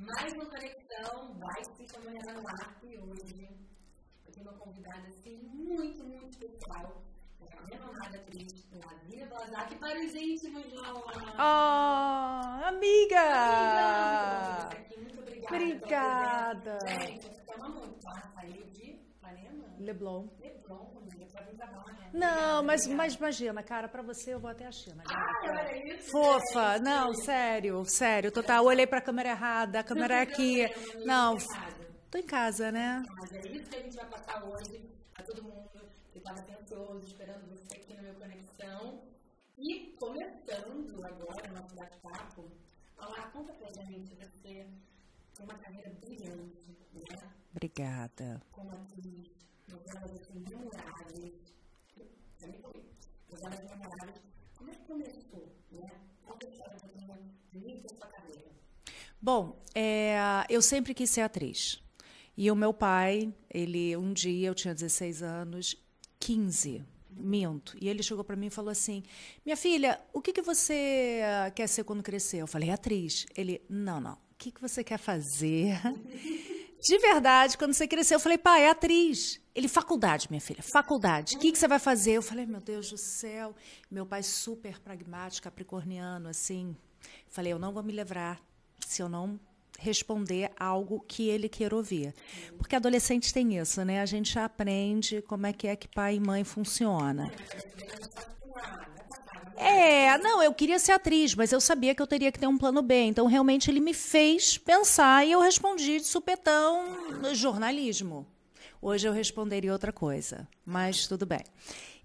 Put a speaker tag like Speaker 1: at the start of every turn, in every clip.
Speaker 1: mais uma conexão vai se chamar no ar e hoje eu tenho uma convidada assim muito, muito especial.
Speaker 2: É a renomada
Speaker 1: atriz Lavínia Balzac para os íntimos, Laura.
Speaker 2: Oh, amiga! amiga muito obrigada. Obrigada. Gente,
Speaker 1: eu muito, tá? Saí de Ipanema? Leblon. Leblon, pra né? Não, mas,
Speaker 2: mas imagina, cara, pra você eu vou até
Speaker 1: a China. Ah, olha isso. Fofa, é, não, isso.
Speaker 2: sério, sério, total. Olhei pra câmera errada, a câmera é aqui. Não, tô em casa, né?
Speaker 1: Mas é isso que a gente vai passar hoje pra todo mundo que tava tá ansioso, esperando você aqui na minha Conexão. E começando agora o nosso bate-papo, Olá, conta pra gente, você uma carreira brilhante, né?
Speaker 2: Obrigada.
Speaker 1: Como atriz, novelas assim, memoráveis. Para mim foi. Novelas memoráveis. Como é que começou, né? Qual é a história do início da sua carreira?
Speaker 2: Bom, é, eu sempre quis ser atriz. E o meu pai, ele um dia, eu tinha 16 anos, 15, minto. E ele chegou para mim e falou assim: Minha filha, o que, que você ah, quer ser quando crescer? Eu falei: Atriz. Ele: Não, não que, que você quer fazer? De verdade, quando você cresceu, eu falei, pai, é atriz. Ele, faculdade, minha filha, faculdade. O que, que você vai fazer? Eu falei, meu Deus do céu. Meu pai super pragmático, capricorniano, assim. Falei, eu não vou me livrar se eu não responder algo que ele queira ouvir. Porque adolescente tem isso, né? A gente aprende como é que é que pai e mãe funciona. É, não, eu queria ser atriz, mas eu sabia que eu teria que ter um plano B. Então, realmente, ele me fez pensar e eu respondi de supetão jornalismo. Hoje eu responderia outra coisa, mas tudo bem.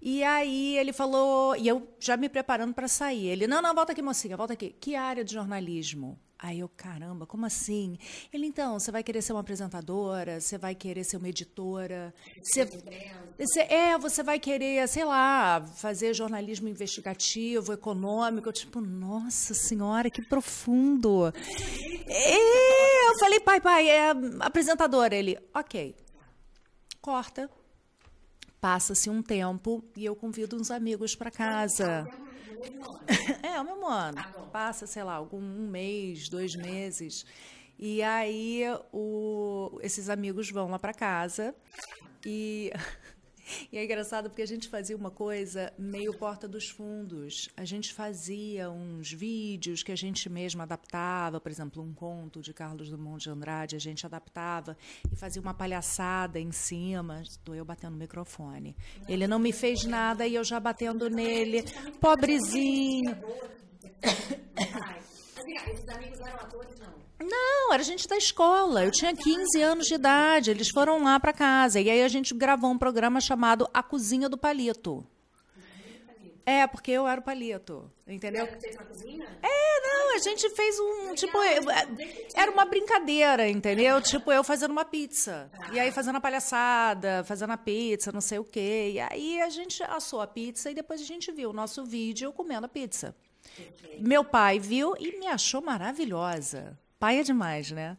Speaker 2: E aí ele falou, e eu já me preparando para sair. Ele, não, não, volta aqui, mocinha, volta aqui. Que área de jornalismo? Aí eu, caramba, como assim? Ele, então, você vai querer ser uma apresentadora, você vai querer ser uma editora, você, é, você vai querer, sei lá, fazer jornalismo investigativo, econômico. Eu, tipo, nossa senhora, que profundo. É, e eu falei, pai, pai, é apresentadora. Ele, ok. Corta. Passa-se um tempo e eu convido uns amigos para casa. É, é, o mesmo ano. Tá Passa, sei lá, algum um mês, dois meses. E aí o, esses amigos vão lá para casa e E é engraçado porque a gente fazia uma coisa meio porta dos fundos. A gente fazia uns vídeos que a gente mesma adaptava, por exemplo, um conto de Carlos Drummond de Andrade, a gente adaptava e fazia uma palhaçada em cima. Estou eu batendo no microfone. Ele não me fez nada e eu já batendo nele. Pobrezinho.
Speaker 1: Os amigos eram atores, não.
Speaker 2: Não, era gente da escola. Eu tinha 15 anos de idade. Eles foram lá para casa. E aí a gente gravou um programa chamado A Cozinha do Palito. É, porque eu era o palito, entendeu?
Speaker 1: É,
Speaker 2: não, a gente fez um, tipo, né? é, era uma brincadeira, entendeu? Tipo, eu fazendo uma pizza, e aí fazendo a palhaçada, fazendo a pizza, não sei o quê, e aí a gente assou a pizza e depois a gente viu o nosso vídeo comendo a pizza. Meu pai viu e me achou maravilhosa. Pai é demais, né?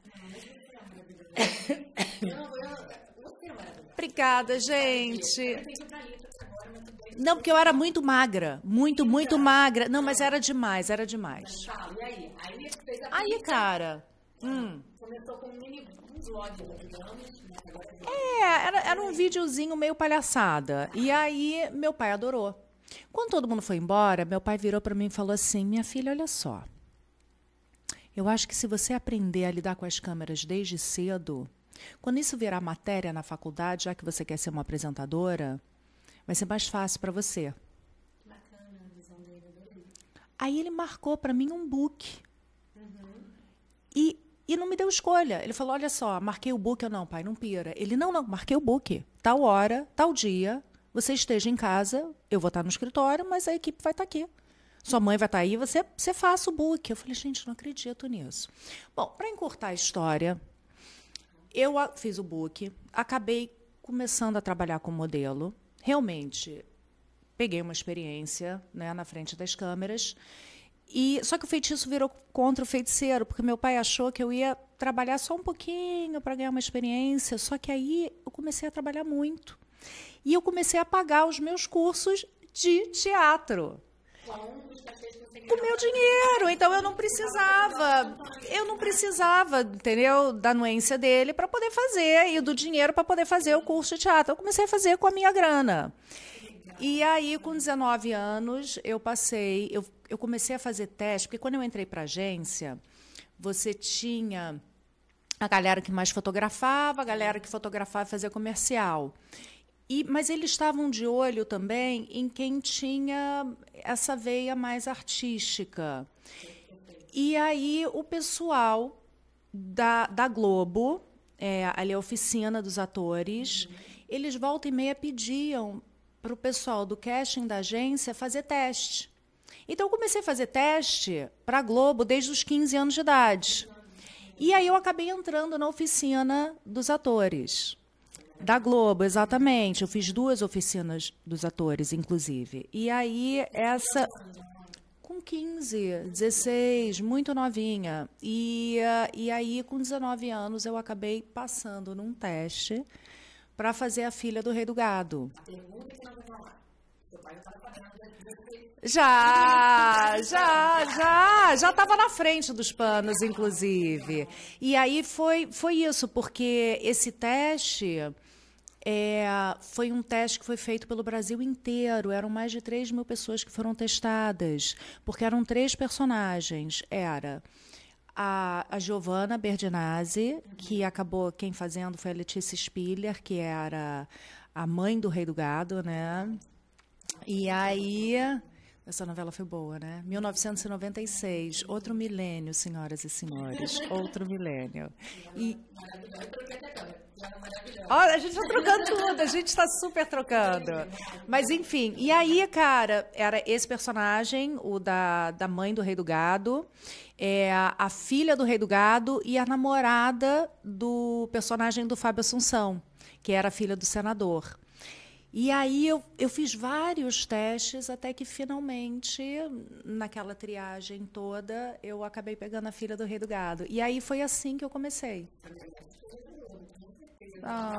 Speaker 2: Obrigada,
Speaker 1: gente.
Speaker 2: Não, porque eu era muito magra. Muito, muito magra. Não, mas era demais, era demais.
Speaker 1: Aí, cara. Hum. Começou com um É,
Speaker 2: era, era um videozinho meio palhaçada. E aí, meu pai adorou. Quando todo mundo foi embora, meu pai virou para mim e falou assim: Minha filha, olha só. Eu acho que se você aprender a lidar com as câmeras desde cedo, quando isso virar matéria na faculdade, já que você quer ser uma apresentadora, vai ser mais fácil para você.
Speaker 1: visão dele,
Speaker 2: Aí ele marcou para mim um book. Uhum. E, e não me deu escolha. Ele falou: olha só, marquei o book ou não, pai, não pira. Ele: não, não, marquei o book. Tal hora, tal dia, você esteja em casa, eu vou estar no escritório, mas a equipe vai estar aqui sua mãe vai estar tá aí, você, você faça o book. Eu falei, gente, não acredito nisso. Bom, para encurtar a história, eu fiz o book, acabei começando a trabalhar como modelo. Realmente, peguei uma experiência né, na frente das câmeras. E só que o feitiço virou contra o feiticeiro, porque meu pai achou que eu ia trabalhar só um pouquinho para ganhar uma experiência, só que aí eu comecei a trabalhar muito. E eu comecei a pagar os meus cursos de teatro
Speaker 1: o
Speaker 2: meu dinheiro, então eu não precisava, eu não precisava, entendeu, da anuência dele para poder fazer e do dinheiro para poder fazer o curso de teatro. Eu comecei a fazer com a minha grana. E aí, com 19 anos, eu passei, eu, eu comecei a fazer teste, porque quando eu entrei para agência, você tinha a galera que mais fotografava, a galera que fotografava e fazia comercial. E, mas eles estavam de olho também em quem tinha essa veia mais artística. E aí o pessoal da, da Globo, é, ali a oficina dos atores, uhum. eles volta e meia pediam para o pessoal do casting da agência fazer teste. Então eu comecei a fazer teste para a Globo desde os 15 anos de idade. E aí eu acabei entrando na oficina dos atores. Da Globo, exatamente. Eu fiz duas oficinas dos atores, inclusive. E aí, essa. Com 15, 16, muito novinha. E, e aí, com 19 anos, eu acabei passando num teste para fazer a filha do Rei do Gado. falar. Seu pai não Já, já, já, já estava na frente dos panos, inclusive. E aí foi, foi isso, porque esse teste é, foi um teste que foi feito pelo Brasil inteiro. Eram mais de 3 mil pessoas que foram testadas, porque eram três personagens. Era a, a Giovanna Berdinazzi, que uhum. acabou quem fazendo foi a Letícia Spiller, que era a mãe do Rei do Gado, né? E aí essa novela foi boa, né? 1996, outro milênio, senhoras e senhores, outro milênio. E Olha, a gente está trocando tudo, a gente está super trocando. Mas enfim, e aí, cara, era esse personagem, o da, da mãe do Rei do Gado, é, a filha do Rei do Gado e a namorada do personagem do Fábio Assunção, que era a filha do senador. E aí eu, eu fiz vários testes até que finalmente, naquela triagem toda, eu acabei pegando a filha do rei do gado. E aí foi assim que eu comecei. Ah.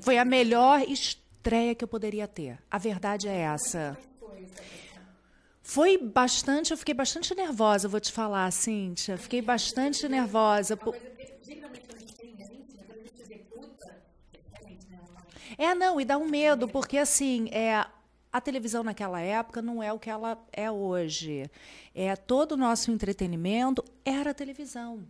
Speaker 2: Foi a melhor estreia que eu poderia ter. A verdade é essa. Foi bastante, eu fiquei bastante nervosa, vou te falar, Cíntia. Fiquei bastante nervosa. Por... É, não, e dá um medo, porque assim, é, a televisão naquela época não é o que ela é hoje. É todo o nosso entretenimento era televisão.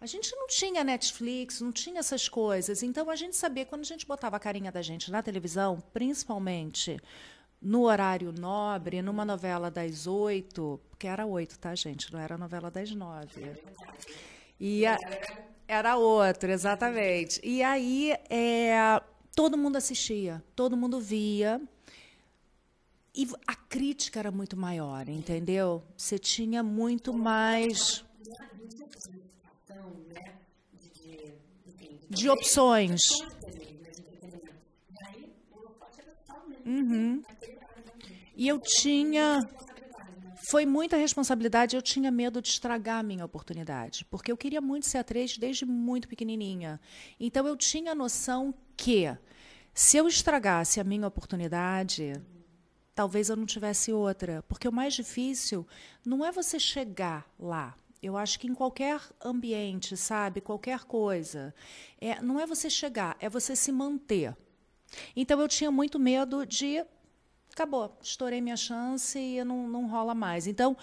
Speaker 2: A gente não tinha Netflix, não tinha essas coisas. Então a gente sabia quando a gente botava a carinha da gente na televisão, principalmente no horário nobre, numa novela das oito, porque era oito, tá, gente? Não era novela das nove. E a, era outra, exatamente. E aí é, todo mundo assistia, todo mundo via. E a crítica era muito maior, entendeu? Você tinha muito mais. De opções. Uhum. E eu tinha. Foi muita responsabilidade, eu tinha medo de estragar a minha oportunidade, porque eu queria muito ser atriz desde muito pequenininha. Então eu tinha a noção que se eu estragasse a minha oportunidade, talvez eu não tivesse outra. Porque o mais difícil não é você chegar lá. Eu acho que em qualquer ambiente, sabe? Qualquer coisa. É, não é você chegar, é você se manter. Então eu tinha muito medo de. Acabou, estourei minha chance e não, não rola mais. Então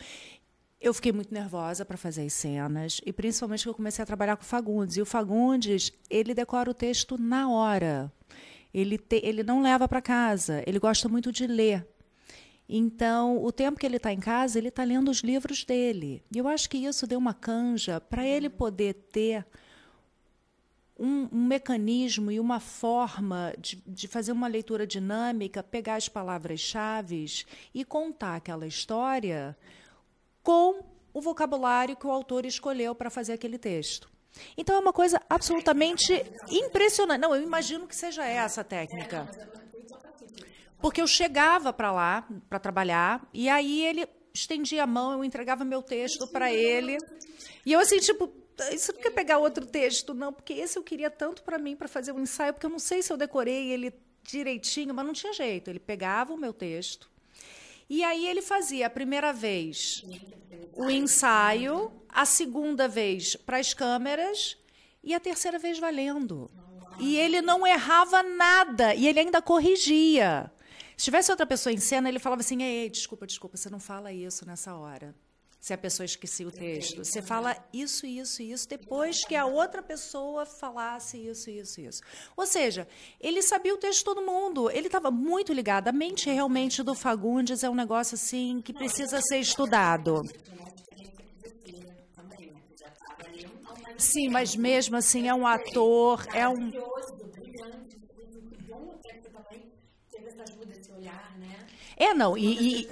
Speaker 2: eu fiquei muito nervosa para fazer as cenas e principalmente que eu comecei a trabalhar com o Fagundes. E o Fagundes, ele decora o texto na hora. Ele, te, ele não leva para casa, ele gosta muito de ler. Então, o tempo que ele está em casa, ele está lendo os livros dele. E eu acho que isso deu uma canja para ele poder ter um, um, mecanismo e uma forma de, de, fazer uma leitura dinâmica, pegar as palavras-chave e contar aquela história com o vocabulário que o autor escolheu para fazer aquele texto. Então é uma coisa absolutamente impressionante. Não, eu imagino que seja essa a técnica. Porque eu chegava para lá para trabalhar e aí ele estendia a mão, eu entregava meu texto para ele. E eu assim, tipo, você não quer pegar outro texto não, porque esse eu queria tanto para mim para fazer um ensaio, porque eu não sei se eu decorei ele direitinho, mas não tinha jeito. Ele pegava o meu texto e aí ele fazia a primeira vez o ensaio, a segunda vez para as câmeras e a terceira vez valendo. E ele não errava nada e ele ainda corrigia. Se tivesse outra pessoa em cena, ele falava assim: Ei, desculpa, desculpa, você não fala isso nessa hora se a pessoa esquecia o é. texto. Você fala isso, isso, isso, depois que a outra pessoa falasse isso, isso, isso. Ou seja, ele sabia o texto de todo mundo. Ele estava muito ligado. A mente realmente do Fagundes é um negócio assim que precisa ser estudado. Sim, mas mesmo assim é um ator, é um.
Speaker 1: Assim, né? É, não, e. e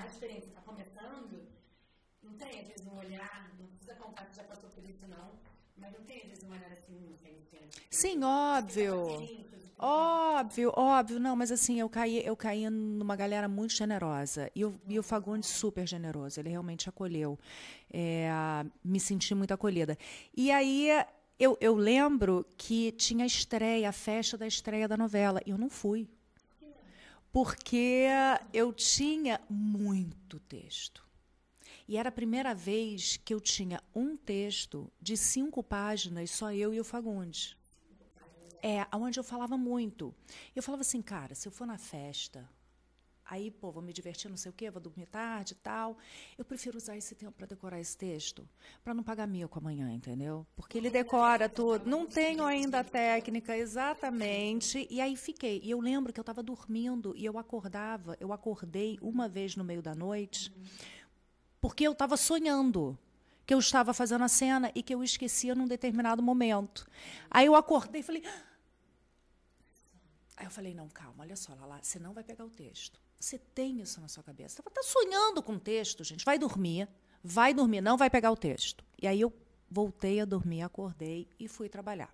Speaker 1: mais diferente está começando, não tem às vezes um olhar, não precisa contar que já passou por isso não, mas não tem às vezes um olhar assim,
Speaker 2: não tem, Sim, óbvio. Óbvio, óbvio. Não, mas assim, eu caí, eu caí numa galera muito generosa. E, o e o Fagundes super generoso. Ele realmente acolheu. É, me senti muito acolhida. E aí, eu, eu lembro que tinha a estreia, a festa da estreia da novela. E eu não fui porque eu tinha muito texto. E era a primeira vez que eu tinha um texto de cinco páginas, só eu e o Fagundes. É, onde eu falava muito. Eu falava assim, cara, se eu for na festa, Aí, pô, vou me divertir, não sei o quê, vou dormir tarde e tal. Eu prefiro usar esse tempo para decorar esse texto, para não pagar mico amanhã, entendeu? Porque ele decora tudo. Não tenho ainda a técnica, exatamente. E aí fiquei. E eu lembro que eu estava dormindo e eu acordava, eu acordei uma vez no meio da noite, porque eu estava sonhando que eu estava fazendo a cena e que eu esquecia num determinado momento. Aí eu acordei e falei. Ah! Aí eu falei, não, calma, olha só, Lala, você não vai pegar o texto. Você tem isso na sua cabeça. Você está sonhando com o texto, gente. Vai dormir. Vai dormir, não vai pegar o texto. E aí eu voltei a dormir, acordei e fui trabalhar.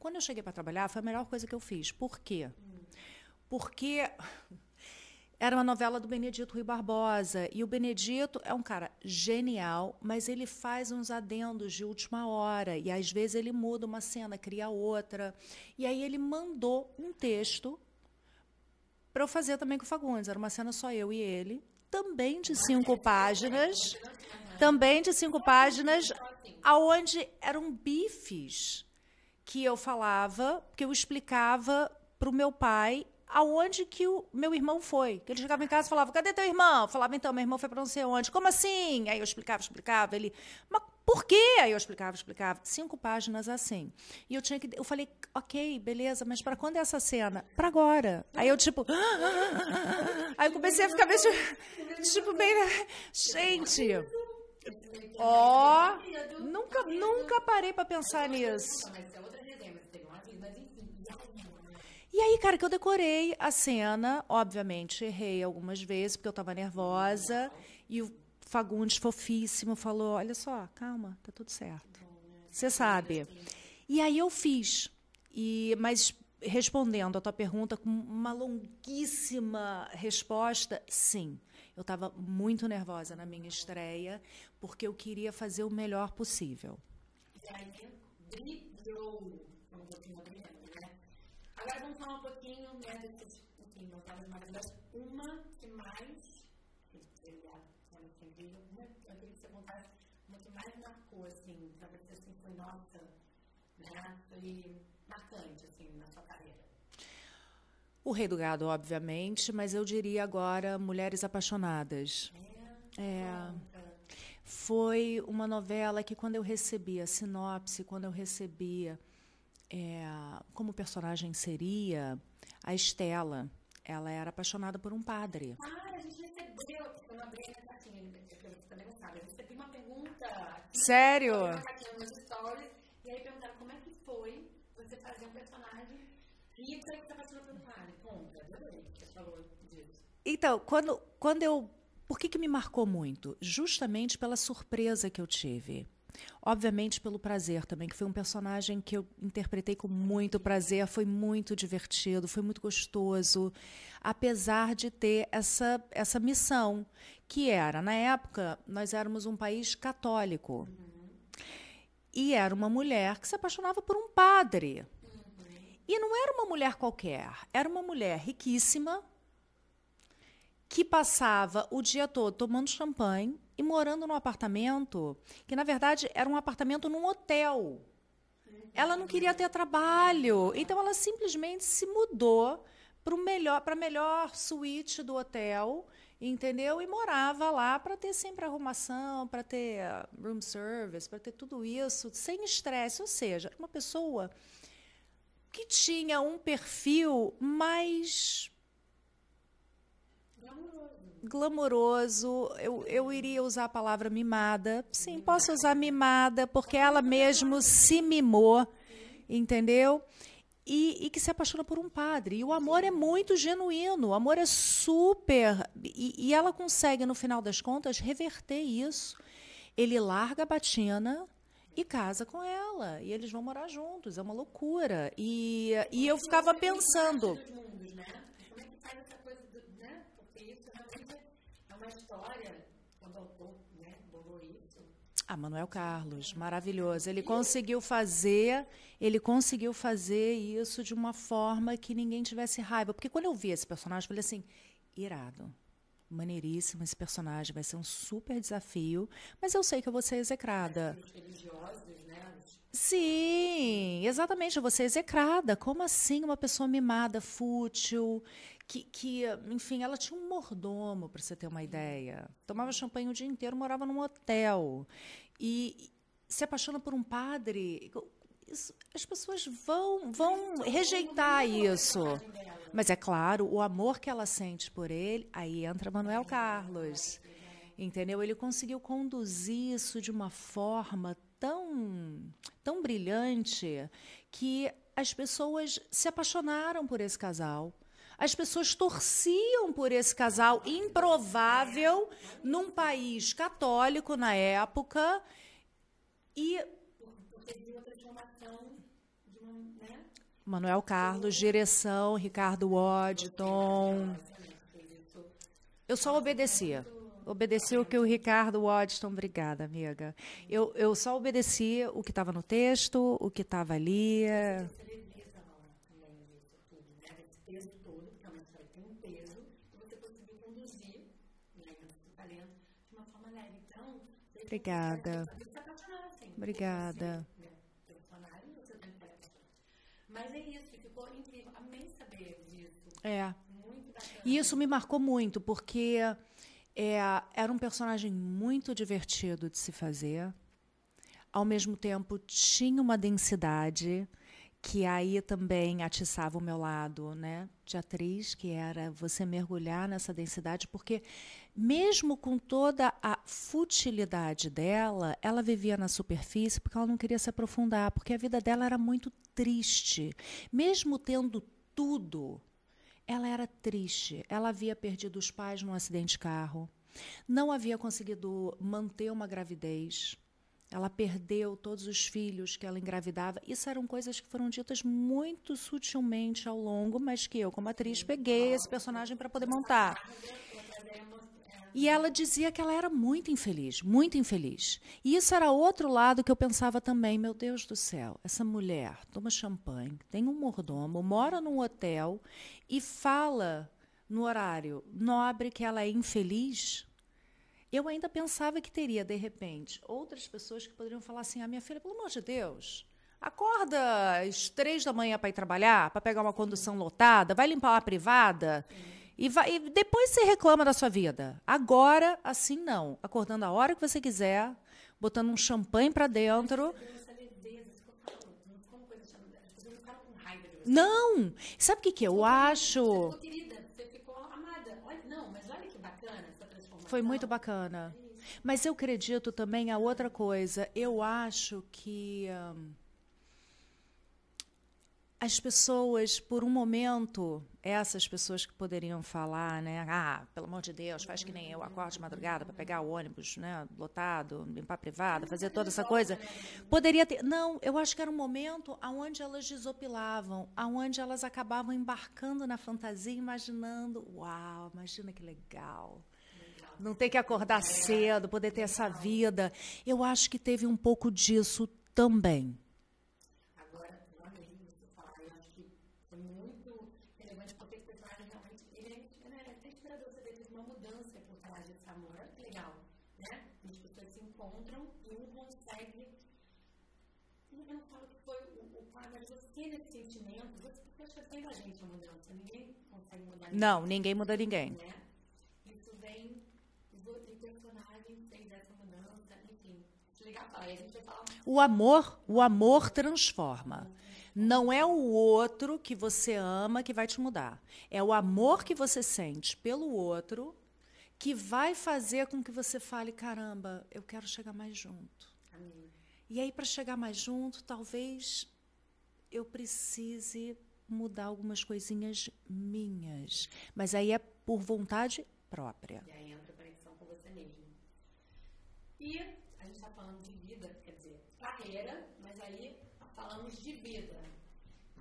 Speaker 2: Quando eu cheguei para trabalhar, foi a melhor coisa que eu fiz. Por quê? Porque era uma novela do Benedito Rui Barbosa. E o Benedito é um cara genial, mas ele faz uns adendos de última hora. E às vezes ele muda uma cena, cria outra. E aí ele mandou um texto para eu fazer também com o Fagundes. Era uma cena só eu e ele, também de cinco páginas, também de cinco páginas, aonde eram bifes que eu falava, que eu explicava para o meu pai aonde que o meu irmão foi. Ele chegava em casa e falava, cadê teu irmão? Eu falava, então, meu irmão foi para não sei onde. Como assim? Aí eu explicava, explicava. Ele, mas por quê? Aí eu explicava, explicava. Cinco páginas assim. E eu tinha que. Eu falei, ok, beleza, mas para quando é essa cena? Para agora. Aí eu, tipo. Aí eu comecei a ficar meio. Tipo, bem. Gente.
Speaker 1: Ó. Oh,
Speaker 2: nunca, nunca parei para pensar nisso. Mas é outra aí, cara, que eu decorei a cena, obviamente errei algumas vezes, porque eu estava nervosa, e o Fagundes, fofíssimo, falou: Olha só, calma, tá tudo certo. Você sabe. E aí eu fiz. E, mas respondendo a tua pergunta com uma longuíssima resposta, sim. Eu estava muito nervosa na minha estreia, porque eu queria fazer o melhor possível.
Speaker 1: E aí, Agora vamos falar um pouquinho né, dessas, pouquinho não estava maravilhosas. Uma que mais, ela uma, eu queria que você contasse uma que mais marcou, assim, para assim, foi nossa, né, foi marcante, assim, na sua carreira. O
Speaker 2: Rei do Gado, obviamente, mas eu diria agora Mulheres Apaixonadas. É. é. Foi uma novela que, quando eu recebia a sinopse, quando eu recebia é, como personagem seria a Estela. Ela era apaixonada por um padre.
Speaker 1: Ah, a gente recebeu, eu não abri a cartinha, porque tá né, você também não sabe, eu recebi uma pergunta. Sério? e aí perguntaram como é que foi você fazer um personagem rica que está passando por um padre. Conta, adorei que você falou disso.
Speaker 2: Então, quando, quando eu... Por que, que me marcou muito? Justamente pela surpresa que eu tive Obviamente pelo prazer também, que foi um personagem que eu interpretei com muito prazer, foi muito divertido, foi muito gostoso, apesar de ter essa, essa missão, que era, na época, nós éramos um país católico. Uhum. E era uma mulher que se apaixonava por um padre. Uhum. E não era uma mulher qualquer, era uma mulher riquíssima, que passava o dia todo tomando champanhe e morando num apartamento que, na verdade, era um apartamento num hotel. Ela não queria ter trabalho, então ela simplesmente se mudou para melhor, a melhor suíte do hotel, entendeu? E morava lá para ter sempre arrumação, para ter ah, room service, para ter tudo isso, sem estresse. Ou seja, uma pessoa que tinha um perfil mais glamouroso, eu, eu iria usar a palavra mimada. Sim, posso usar mimada, porque ela mesmo se mimou, entendeu? E, e que se apaixona por um padre. E o amor é muito genuíno, o amor é super. E, e ela consegue, no final das contas, reverter isso. Ele larga a batina, e casa com ela. E eles vão morar juntos. É uma loucura. E, e eu ficava pensando.
Speaker 1: história, adotou, né, bolou
Speaker 2: Ah, Manuel Carlos, maravilhoso. Ele conseguiu fazer, ele conseguiu fazer isso de uma forma que ninguém tivesse raiva. Porque quando eu vi esse personagem, eu falei assim, irado maneiríssimo esse personagem, vai ser um super desafio, mas eu sei que eu vou ser execrada. Né? Sim, exatamente, eu vou ser execrada. Como assim uma pessoa mimada, fútil, que, que enfim, ela tinha um mordomo, para você ter uma uhum. ideia. Tomava champanhe o dia inteiro, morava num hotel. E se apaixona por um padre. Isso, as pessoas vão vão rejeitar isso. Mas é claro, o amor que ela sente por ele, aí entra Manuel Carlos. Entendeu? Ele conseguiu conduzir isso de uma forma tão, tão brilhante que as pessoas se apaixonaram por esse casal as pessoas torciam por esse casal improvável num país católico na época e Manuel Carlos, direção, Ricardo Waddington. Eu só obedecia. obedecia o que o Ricardo Waddington, obrigada, amiga. Eu, eu só obedecia o que estava no texto, o que estava ali.
Speaker 1: Obrigada. Obrigada. Mas é isso, ficou incrível. Amei saber disso.
Speaker 2: É. E isso me marcou muito, porque é, era um personagem muito divertido de se fazer. Ao mesmo tempo, tinha uma densidade que aí também atiçava o meu lado, né, de atriz, que era você mergulhar nessa densidade, porque mesmo com toda a futilidade dela, ela vivia na superfície porque ela não queria se aprofundar, porque a vida dela era muito triste. Mesmo tendo tudo, ela era triste. Ela havia perdido os pais num acidente de carro, não havia conseguido manter uma gravidez. Ela perdeu todos os filhos que ela engravidava. Isso eram coisas que foram ditas muito sutilmente ao longo, mas que eu, como atriz, peguei esse personagem para poder montar. E ela dizia que ela era muito infeliz, muito infeliz. E isso era outro lado que eu pensava também, meu Deus do céu, essa mulher toma champanhe, tem um mordomo, mora num hotel e fala no horário nobre que ela é infeliz. Eu ainda pensava que teria, de repente, outras pessoas que poderiam falar assim: a ah, minha filha, pelo amor de Deus, acorda às três da manhã para ir trabalhar, para pegar uma condução lotada, vai limpar uma privada. Sim e, vai, e depois você reclama da sua vida. Agora, assim não. Acordando a hora que você quiser, botando um champanhe para dentro. Não! Sabe o que, que eu acho? Foi muito bacana. É mas eu acredito também a outra coisa. Eu acho que. Hum, as pessoas, por um momento, essas pessoas que poderiam falar, né? Ah, pelo amor de Deus, faz que nem eu, acorde de madrugada para pegar o ônibus, né? Lotado, limpar privada, fazer toda essa coisa. Poderia ter. Não, eu acho que era um momento onde elas desopilavam, onde elas acabavam embarcando na fantasia, imaginando: uau, imagina que legal não ter que acordar cedo, poder ter essa vida. Eu acho que teve um pouco disso também.
Speaker 1: nesse sentimento, as pessoas têm a gente a mudança, ninguém consegue
Speaker 2: mudar ninguém. Não, ninguém muda ninguém. Né? Isso vem, os outros personagens têm mudança, enfim. Legal, a gente vai falar o amor, o amor transforma. Não é o outro que você ama que vai te mudar. É o amor que você sente pelo outro que vai fazer com que você fale: caramba, eu quero chegar mais junto. Amém. E aí, para chegar mais junto, talvez eu precise mudar algumas coisinhas minhas. Mas aí é por vontade própria. E
Speaker 1: aí entra a conexão com você mesmo. E a gente está falando de vida, quer dizer, carreira, mas aí falamos de vida.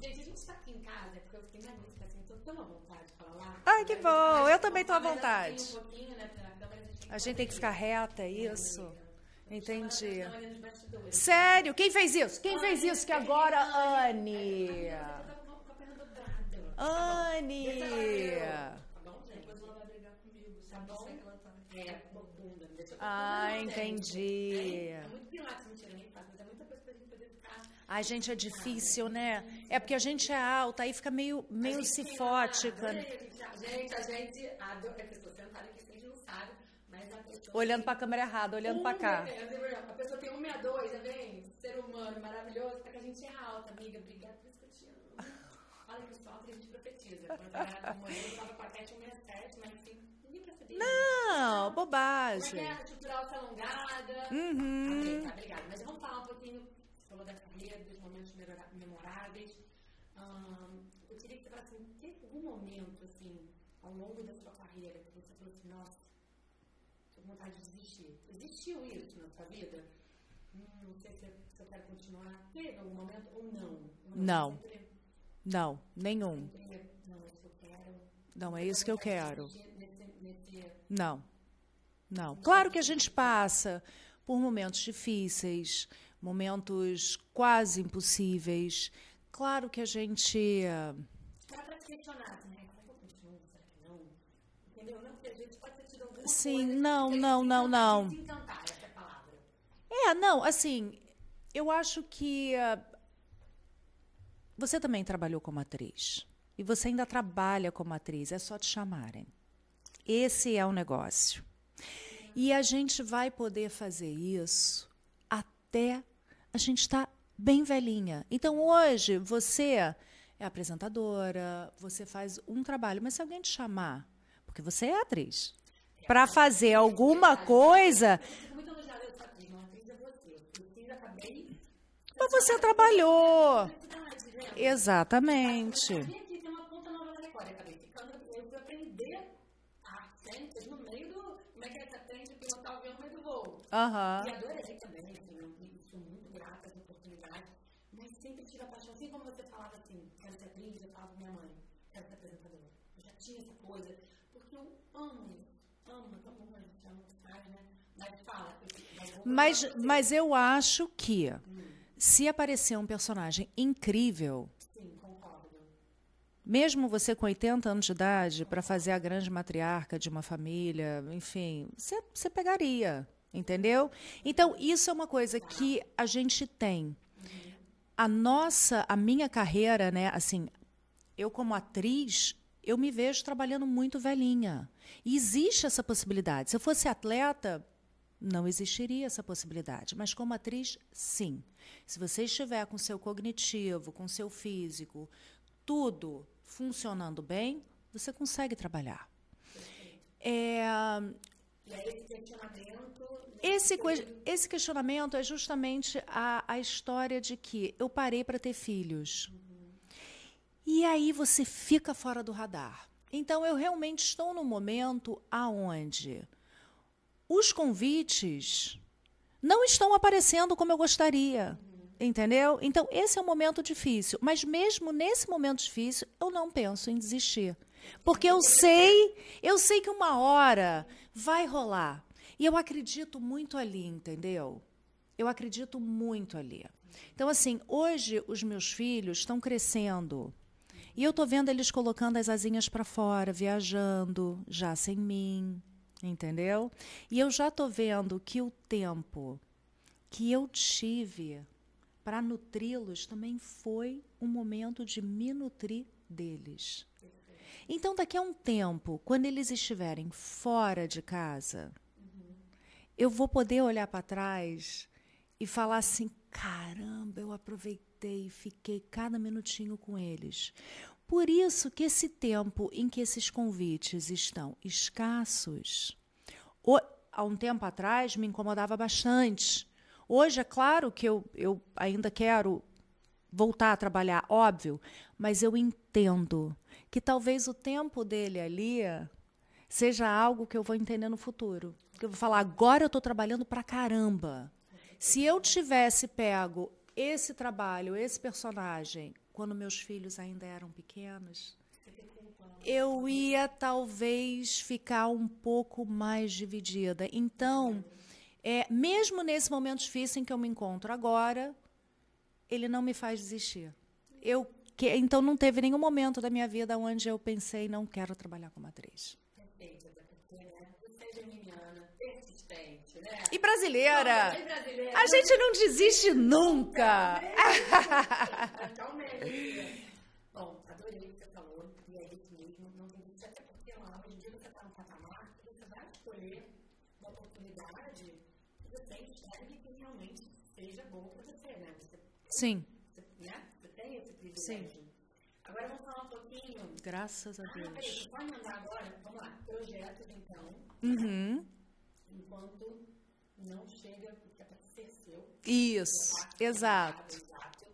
Speaker 1: Gente, a gente está aqui em casa, é porque eu fiquei na música, assim, estou tão à vontade de falar. Ai, que bom! Eu também estou à vontade. Um pouquinho, né,
Speaker 2: a gente tem que ficar reta, isso. Entendi. Sério? Quem fez isso? Quem fez isso que agora, Anne? Anne! Tá
Speaker 1: é, ah, entendi. É é, assim, é gente
Speaker 2: Ai, gente, é ah, difícil, né? É, é porque a gente é alta, aí fica meio, meio cifótica. Né?
Speaker 1: Gente, a gente. A, a, Olhando
Speaker 2: pra câmera errada, olhando um, pra cá. É,
Speaker 1: a pessoa tem 162, tá vendo? Ser humano maravilhoso, tá que a gente é alta, amiga. Obrigada por isso que eu te amo. Olha, pessoal, a gente profetiza. Quando eu era mulher, eu tava pra cá, tinha 167, mas assim, ninguém
Speaker 2: percebia. Não, então, bobagem. Uma guerra cultural
Speaker 1: tá alongada. Uhum. Tá, obrigada. Mas vamos falar um pouquinho, você falou da carreira, dos momentos memoráveis. Hum, eu queria que você falasse, assim, teve algum momento, assim, ao longo da sua carreira, que você falou assim, nossa, vontade de desistir. Existiu isso na sua vida? Hum, não sei se você quer continuar. Teve algum momento ou não? Não. Não, sempre...
Speaker 2: não nenhum.
Speaker 1: Sempre... não, é isso que eu quero.
Speaker 2: Não, é isso que eu quero. Não. Não. Claro que a gente passa por momentos difíceis, momentos quase impossíveis. Claro que a gente. Eh,
Speaker 1: Dá para questionar, né? Sim,
Speaker 2: não, não, não, não. É, não, assim, eu acho que uh, você também trabalhou como atriz e você ainda trabalha como atriz, é só te chamarem. Esse é o negócio. E a gente vai poder fazer isso até a gente estar tá bem velhinha. Então hoje você é apresentadora, você faz um trabalho, mas se alguém te chamar, porque você é atriz, para fazer alguma coisa. Mas você trabalhou. Exatamente.
Speaker 1: Aham. Uhum. E adorei também, assim, sou muito grata às oportunidades, mas sempre tive a paixão, assim como você falava assim, quero ser atriz, eu falava com minha mãe, quero ser apresentadora. Eu já tinha essa coisa, porque eu amo isso.
Speaker 2: Mas, mas eu acho que se aparecer um personagem incrível, mesmo você com 80 anos de idade, para fazer a grande matriarca de uma família, enfim, você, você pegaria, entendeu? Então, isso é uma coisa que a gente tem. A nossa, a minha carreira, né, assim, eu como atriz, eu me vejo trabalhando muito velhinha. E existe essa possibilidade. Se eu fosse atleta, não existiria essa possibilidade. Mas como atriz, sim. Se você estiver com seu cognitivo, com seu físico, tudo funcionando bem, você consegue trabalhar. É... Esse questionamento... Esse, questionamento é justamente a, a história de que eu parei para ter filhos. E aí você fica fora do radar. Então eu realmente estou no momento aonde os convites não estão aparecendo como eu gostaria. Entendeu? Então, esse é um momento difícil. Mas, mesmo nesse momento difícil, eu não penso em desistir. Porque eu sei, eu sei que uma hora vai rolar. E eu acredito muito ali, entendeu? Eu acredito muito ali. Então, assim, hoje os meus filhos estão crescendo e eu tô vendo eles colocando as asinhas para fora, viajando, já sem mim, entendeu? E eu já tô vendo que o tempo que eu tive para nutri-los também foi um momento de me nutrir deles. Então, daqui a um tempo, quando eles estiverem fora de casa, uhum. eu vou poder olhar para trás e falar assim: caramba, eu aproveitei, fiquei cada minutinho com eles. Por isso que esse tempo em que esses convites estão escassos, há um tempo atrás me incomodava bastante. Hoje, é claro que eu, eu ainda quero voltar a trabalhar, óbvio, mas eu entendo que talvez o tempo dele ali seja algo que eu vou entender no futuro. Que eu vou falar, agora eu estou trabalhando para caramba. Se eu tivesse pego esse trabalho, esse personagem, quando meus filhos ainda eram pequenos, eu ia talvez ficar um pouco mais dividida. Então, é, mesmo nesse momento difícil em que eu me encontro agora, ele não me faz desistir. Eu que, então não teve nenhum momento da minha vida onde eu pensei não quero trabalhar como atriz.
Speaker 1: Perfeito, porque né? você é geminiana, persistente
Speaker 2: e brasileira. Não, é brasileira. A gente não desiste nunca. Totalmente.
Speaker 1: Bom, adorei o que você falou, e é tá você vai escolher uma oportunidade que você que realmente seja para né? você, Sim. Você, né? você tem esse
Speaker 2: privilégio. Sim. Agora
Speaker 1: vamos falar um pouquinho.
Speaker 2: Graças a Deus. Ah,
Speaker 1: peraí, pode mandar agora? Vamos lá. Projetos, então.
Speaker 2: Uhum
Speaker 1: enquanto não chega para é ser seu.
Speaker 2: Isso, tá, exato.
Speaker 1: exato.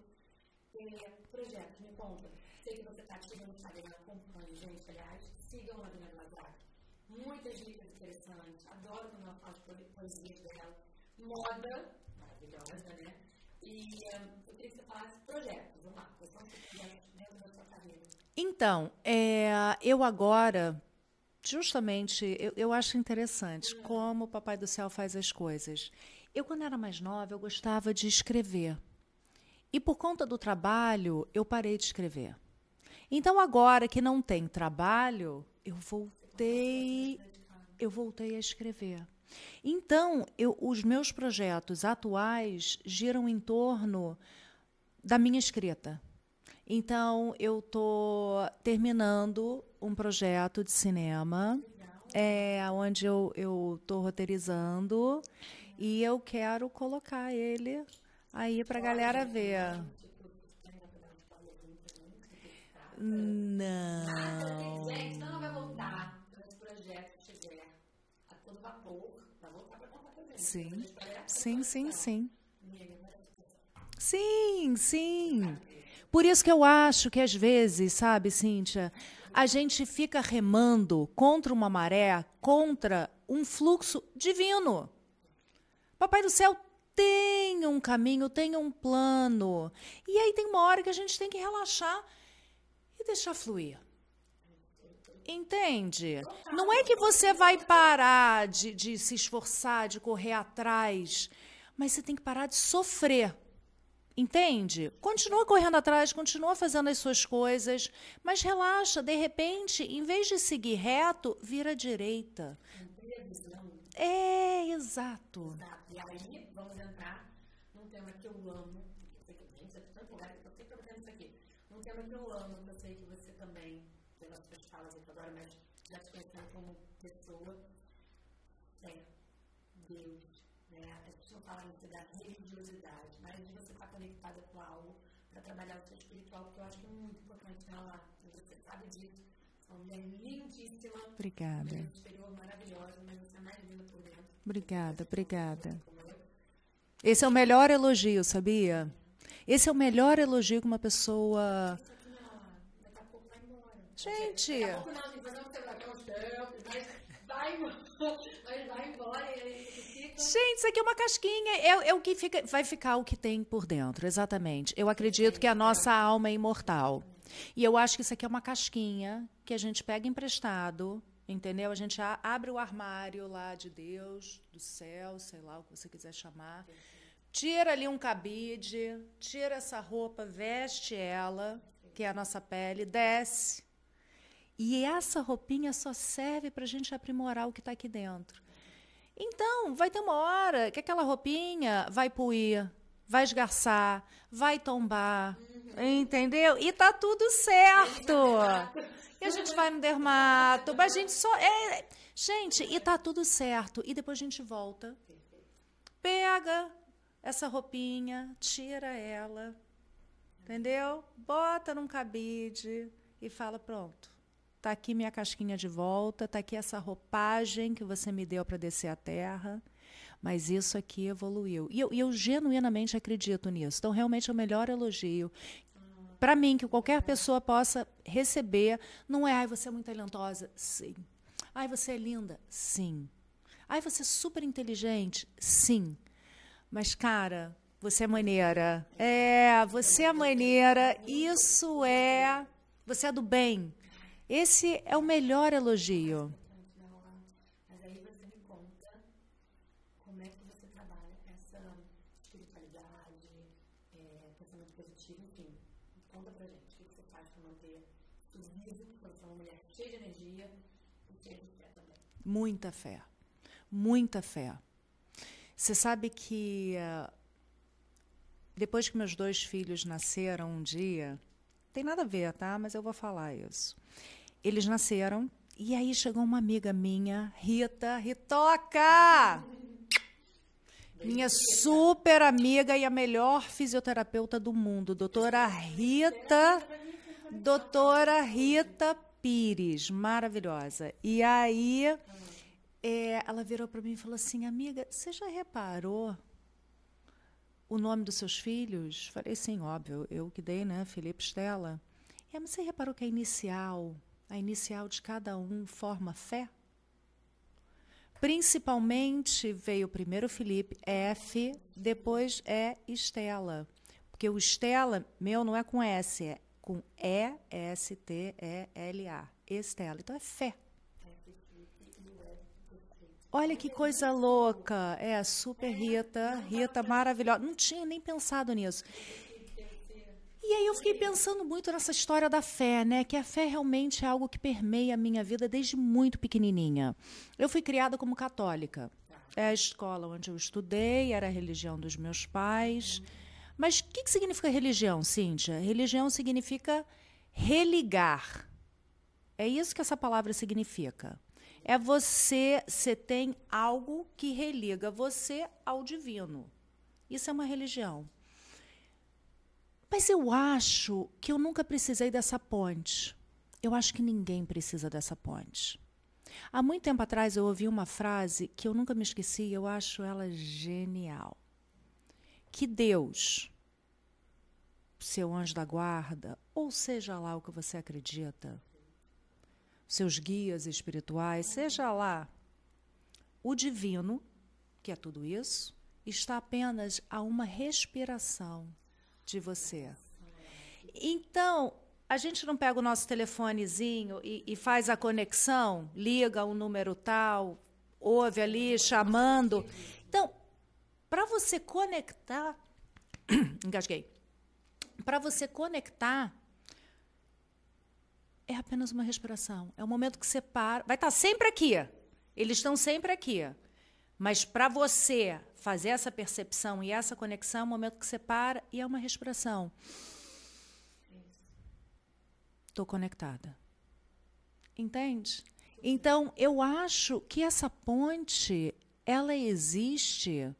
Speaker 1: É, projeto, me conta. Sei que você está aqui no Instagram, acompanhando gente, aliás, sigam a Dona Lazar. Muitas dicas é interessantes, adoro quando ela fala de poesias dela. Moda, maravilhosa, né? E um, eh, eu queria que você falasse projetos, vamos lá, quais são os projetos dentro
Speaker 2: da sua carreira? Então, é, eu agora justamente, eu, eu acho interessante hum. como o Papai do Céu faz as coisas. Eu, quando era mais nova, eu gostava de escrever. E por conta do trabalho, eu parei de escrever. Então, agora que não tem trabalho, eu voltei, eu voltei a escrever. Então, eu, os meus projetos atuais giram em torno da minha escrita. Então, eu estou terminando um projeto de cinema é onde eu eu tô roteirizando e eu quero colocar ele aí para a galera ver. Não. não vai voltar
Speaker 1: quando esse projeto estiver a todo vapor, para Sim, sim, sim,
Speaker 2: sim. Sim, sim. Por isso que eu acho que às vezes, sabe, Cíntia, a gente fica remando contra uma maré, contra um fluxo divino. Papai do céu tem um caminho, tem um plano. E aí tem uma hora que a gente tem que relaxar e deixar fluir. Entende? Não é que você vai parar de, de se esforçar, de correr atrás, mas você tem que parar de sofrer Entende? Continua correndo atrás, continua fazendo as suas coisas, mas relaxa. De repente, em vez de seguir reto, vira direita. É, exato.
Speaker 1: E aí, vamos entrar num tema que eu amo. Gente, eu tá então sempre aqui. Um tema que eu amo, que eu sei que você também, pelas suas falas aqui agora, mas já te conhecendo como pessoa, é Deus. Né? As pessoas fala isso da religiosidade, mas de você estar conectada com algo para trabalhar o seu espiritual, que eu acho que é muito importante falar. Você sabe disso. Sua mulher lindíssima. Obrigada. Exterior maravilhosa, mas
Speaker 2: você é mais linda por dentro. Obrigada, obrigada. É. Esse é o melhor elogio, sabia? Esse é o melhor elogio que uma pessoa.
Speaker 1: Gente! vai vai embora. E aí,
Speaker 2: Gente, isso aqui é uma casquinha. É, é o que fica, vai ficar o que tem por dentro, exatamente. Eu acredito que a nossa alma é imortal. E eu acho que isso aqui é uma casquinha que a gente pega emprestado, entendeu? A gente abre o armário lá de Deus, do céu, sei lá o que você quiser chamar. Tira ali um cabide, tira essa roupa, veste ela, que é a nossa pele, desce. E essa roupinha só serve para a gente aprimorar o que está aqui dentro. Então, vai ter uma hora que aquela roupinha vai puir, vai esgarçar, vai tombar. Entendeu? E tá tudo certo. e a gente vai no dermato, mas a gente só. É... Gente, e tá tudo certo. E depois a gente volta. Pega essa roupinha, tira ela, entendeu? Bota num cabide e fala: pronto, Tá aqui minha casquinha de volta, tá aqui essa roupagem que você me deu para descer a terra. Mas isso aqui evoluiu. E eu, eu genuinamente acredito nisso. Então, realmente, é o melhor elogio para mim, que qualquer pessoa possa receber, não é, ai, você é muito talentosa? Sim. Ai, você é linda? Sim. Ai, você é super inteligente? Sim. Mas, cara, você é maneira. É, você é maneira. Isso é. Você é do bem. Esse é o melhor elogio. Mas aí você me
Speaker 1: conta como é que você trabalha essa espiritualidade, positivo, enfim. Conta pra gente o que você faz manter você é uma mulher cheia de energia e cheia de fé também.
Speaker 2: Muita fé. Muita fé. Você sabe que eh, depois que meus dois filhos nasceram um dia, tem nada a ver, tá? Mas eu vou falar isso. Eles nasceram e aí chegou uma amiga minha, Rita Ritoca! Minha super amiga e a melhor fisioterapeuta do mundo, doutora Rita, doutora Rita Pires, maravilhosa. E aí é, ela virou para mim e falou assim, amiga, você já reparou o nome dos seus filhos? Falei, sim, óbvio, eu que dei, né? Felipe Stella. E você reparou que a inicial, a inicial de cada um forma fé? Principalmente veio primeiro Felipe, F, depois é Estela. Porque o Estela, meu, não é com S, é com E-S-T-E-L-A. Estela. Então é fé. Olha que coisa louca. É, super Rita. Rita maravilhosa. Não tinha nem pensado nisso. E aí eu fiquei pensando muito nessa história da fé, né? Que a fé realmente é algo que permeia a minha vida desde muito pequenininha. Eu fui criada como católica. É a escola onde eu estudei, era a religião dos meus pais. Mas o que, que significa religião, Cíntia? Religião significa religar. É isso que essa palavra significa é você, você tem algo que religa você ao divino. Isso é uma religião. Mas eu acho que eu nunca precisei dessa ponte. Eu acho que ninguém precisa dessa ponte. Há muito tempo atrás eu ouvi uma frase que eu nunca me esqueci, eu acho ela genial. Que Deus, seu anjo da guarda, ou seja lá o que você acredita, seus guias espirituais, seja lá o divino, que é tudo isso, está apenas a uma respiração de você. Então, a gente não pega o nosso telefonezinho e, e faz a conexão, liga um número tal, ouve ali chamando. Então, para você conectar, engasguei. Para você conectar é apenas uma respiração. É o momento que você para. Vai estar tá sempre aqui. Eles estão sempre aqui. Mas para você fazer essa percepção e essa conexão, é o momento que você para e é uma respiração. Estou conectada. Entende? Então, eu acho que essa ponte, ela existe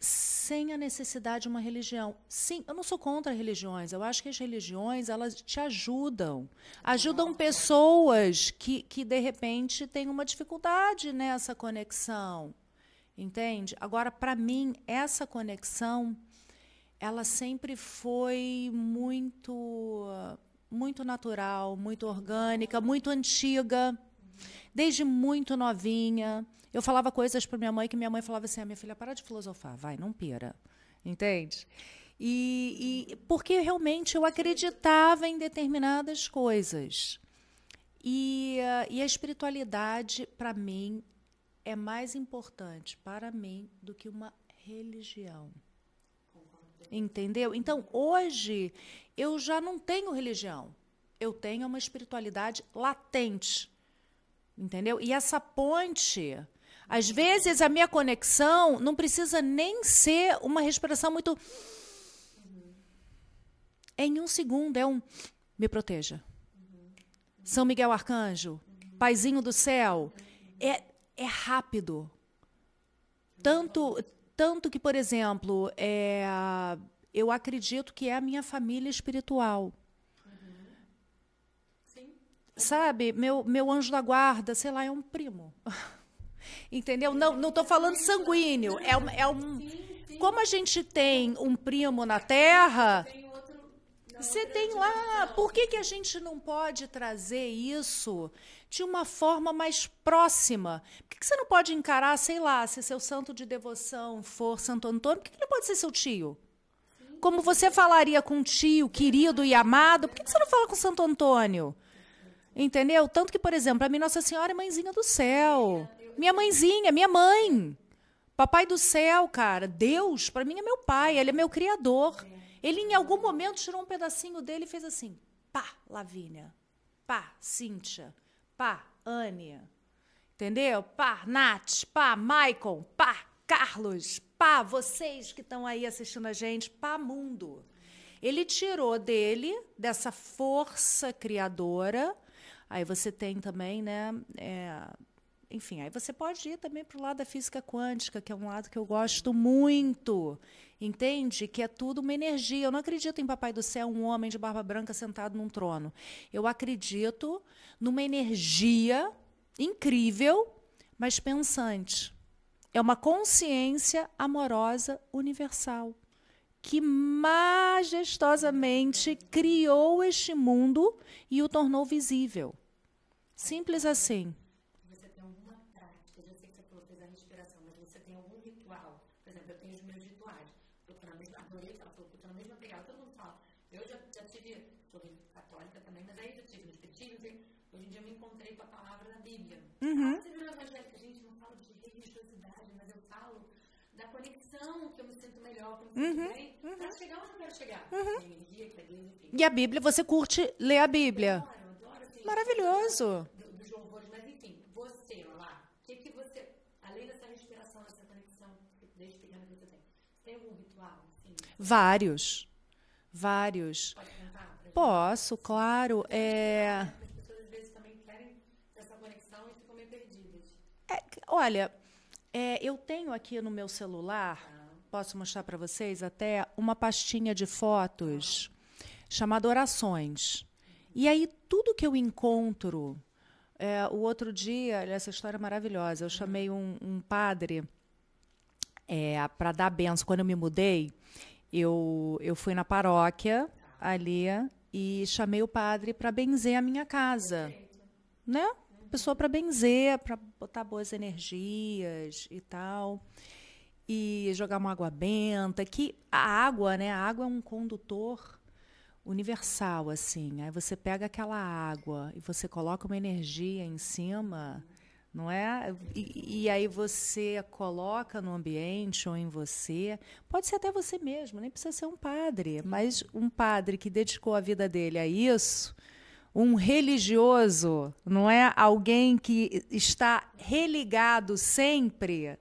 Speaker 2: sem a necessidade de uma religião. Sim, eu não sou contra religiões. Eu acho que as religiões elas te ajudam, ajudam pessoas que, que de repente têm uma dificuldade nessa conexão, entende? Agora, para mim, essa conexão ela sempre foi muito muito natural, muito orgânica, muito antiga, desde muito novinha. Eu falava coisas para minha mãe que minha mãe falava assim: a ah, minha filha, para de filosofar, vai, não pira. Entende? E, e porque realmente eu acreditava em determinadas coisas. E, e a espiritualidade, para mim, é mais importante para mim do que uma religião. Entendeu? Então, hoje, eu já não tenho religião. Eu tenho uma espiritualidade latente. Entendeu? E essa ponte às vezes a minha conexão não precisa nem ser uma respiração muito. É em um segundo, é um. Me proteja. São Miguel Arcanjo, Paizinho do Céu. É, é rápido. Tanto, tanto que, por exemplo, é, eu acredito que é a minha família espiritual sabe, meu, meu anjo da guarda, sei lá, é um primo. Entendeu? Não, não tô falando sanguíneo. É é um como a gente tem um primo na Terra, você tem lá. Por que, que a gente não pode trazer isso de uma forma mais próxima? Por que, que você não pode encarar, sei lá, se seu santo de devoção for Santo Antônio, por que, que não pode ser seu tio? Como você falaria com um tio querido e amado, por que, que você não fala com Santo Antônio? Entendeu? Tanto que, por exemplo, a minha Nossa Senhora é mãezinha do céu. Minha mãezinha, minha mãe. Papai do céu, cara. Deus, para mim, é meu pai, ele é meu criador. Ele, em algum momento, tirou um pedacinho dele e fez assim: pá, Lavínia. Pá, Cíntia. Pá, Anne. Entendeu? Pá, Nath. Pá, Michael Pá, Carlos. Pá, vocês que estão aí assistindo a gente. Pá, mundo. Ele tirou dele, dessa força criadora. Aí você tem também, né? É, enfim, aí você pode ir também para o lado da física quântica, que é um lado que eu gosto muito, entende? Que é tudo uma energia. Eu não acredito em Papai do Céu, um homem de barba branca sentado num trono. Eu acredito numa energia incrível, mas pensante. É uma consciência amorosa universal que majestosamente criou este mundo e o tornou visível. Simples assim eu sei que você falou,
Speaker 1: fez a respiração, mas você tem algum ritual? Por exemplo, eu tenho os meus rituais. Procurando a mesma, adorei que ela falou, procurando a mesma pegada. Todo mundo fala, eu já, já tive, sou católica também, mas aí eu tive no espiritismo, hoje em dia eu me encontrei com a palavra na Bíblia. Uhum. Você viu que a gente, não fala de religiosidade, mas eu falo da conexão, que eu me sinto melhor, que eu me sinto uhum. bem, uhum. chegar onde eu quero chegar. Uhum. Energia, que é Deus,
Speaker 2: enfim. E a Bíblia, você curte ler a Bíblia? Eu adoro, eu adoro, assim, Maravilhoso. Vários. Vários. Pode contar Posso, claro. É... As pessoas às vezes também querem essa conexão e ficam meio perdidas. É, olha, é, eu tenho aqui no meu celular, ah. posso mostrar para vocês até, uma pastinha de fotos chamada Orações. E aí, tudo que eu encontro. É, o outro dia, essa história é maravilhosa, eu chamei um, um padre é, para dar benção quando eu me mudei. Eu, eu fui na paróquia ali e chamei o padre para benzer a minha casa. Né? Pessoa para benzer, para botar boas energias e tal. E jogar uma água benta, que a água, né? A água é um condutor universal, assim. Aí você pega aquela água e você coloca uma energia em cima. Uhum não é? E, e, aí você coloca no ambiente ou em você, pode ser até você mesmo, nem precisa ser um padre, mas um padre que dedicou a vida dele a isso, um religioso, não é? Alguém que está religado sempre.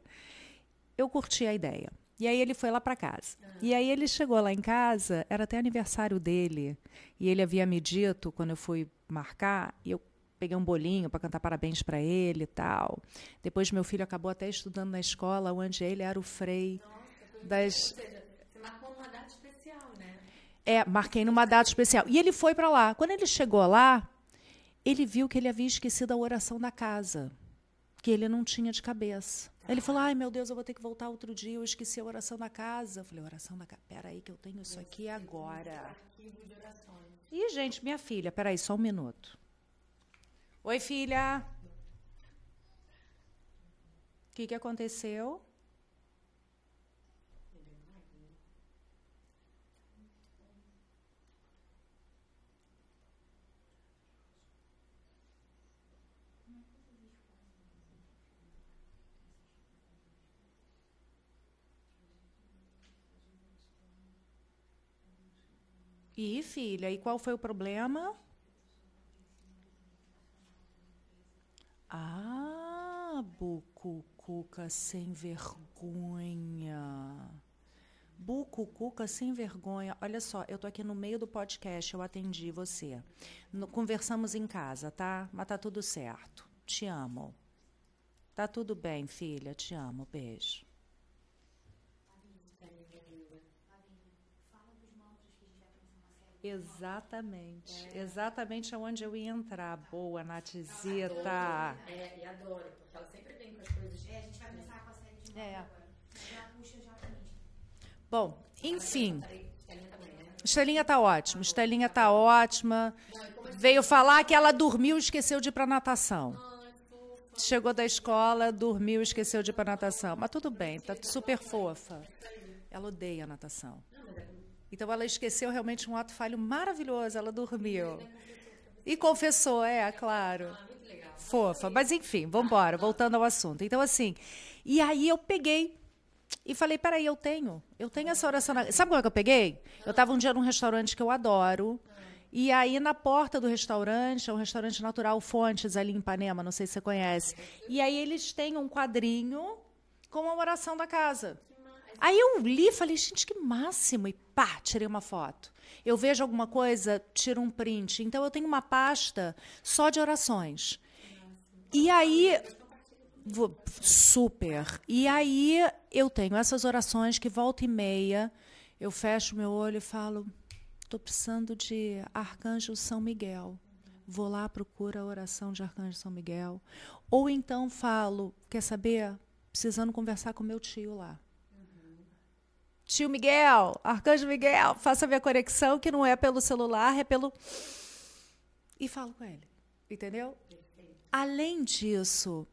Speaker 2: Eu curti a ideia. E aí ele foi lá para casa. Uhum. E aí ele chegou lá em casa, era até aniversário dele, e ele havia me dito quando eu fui marcar, e eu peguei um bolinho para cantar parabéns para ele e tal. Depois meu filho acabou até estudando na escola onde ele era o frei Nossa, das ou seja, você marcou uma data especial, né? É, marquei numa data especial. E ele foi para lá. Quando ele chegou lá, ele viu que ele havia esquecido a oração da casa, que ele não tinha de cabeça. Ele falou: "Ai, meu Deus, eu vou ter que voltar outro dia, eu esqueci a oração da casa". Eu falei: "Oração da casa. Pera aí que eu tenho isso aqui agora". E gente, minha filha, peraí, só um minuto. Oi, filha. O que, que aconteceu? E, filha, e qual foi o problema? Ah, Bucucuca sem vergonha. Bucucuca sem vergonha. Olha só, eu tô aqui no meio do podcast, eu atendi você. No, conversamos em casa, tá? Mas tá tudo certo. Te amo. Tá tudo bem, filha. Te amo. Beijo. Exatamente. É. Exatamente onde eu ia entrar. Boa, Natizita.
Speaker 1: É, e adoro, porque ela sempre vem com as coisas. É, a gente vai começar com a série de é. novo é. agora. Já puxa, já
Speaker 2: Bom, enfim. Tá né? tá Estelinha tá ótima. Estelinha tá ótima. Veio falar que ela dormiu e esqueceu de ir para natação. Chegou da escola, dormiu, esqueceu de ir para natação. Mas tudo bem, tá super fofa. Ela odeia a natação. Então ela esqueceu realmente um ato falho maravilhoso, ela dormiu. E confessou, é, claro. Fofa, mas enfim, vamos embora, voltando ao assunto. Então assim, e aí eu peguei e falei, peraí, eu tenho, eu tenho essa oração. Na... Sabe como é que eu peguei? Eu estava um dia num restaurante que eu adoro, e aí, na porta do restaurante, é um restaurante natural Fontes, ali em Ipanema, não sei se você conhece. E aí, eles têm um quadrinho com a oração da casa. Aí eu li, falei, gente, que máximo! E pá, tirei uma foto. Eu vejo alguma coisa, tiro um print. Então eu tenho uma pasta só de orações. E aí super. E aí eu tenho essas orações que volta e meia eu fecho meu olho e falo, estou precisando de Arcanjo São Miguel. Vou lá procura a oração de Arcanjo São Miguel. Ou então falo, quer saber? Precisando conversar com meu tio lá. Tio Miguel, Arcanjo Miguel, faça minha conexão, que não é pelo celular, é pelo. E falo com ele. Entendeu? Além disso,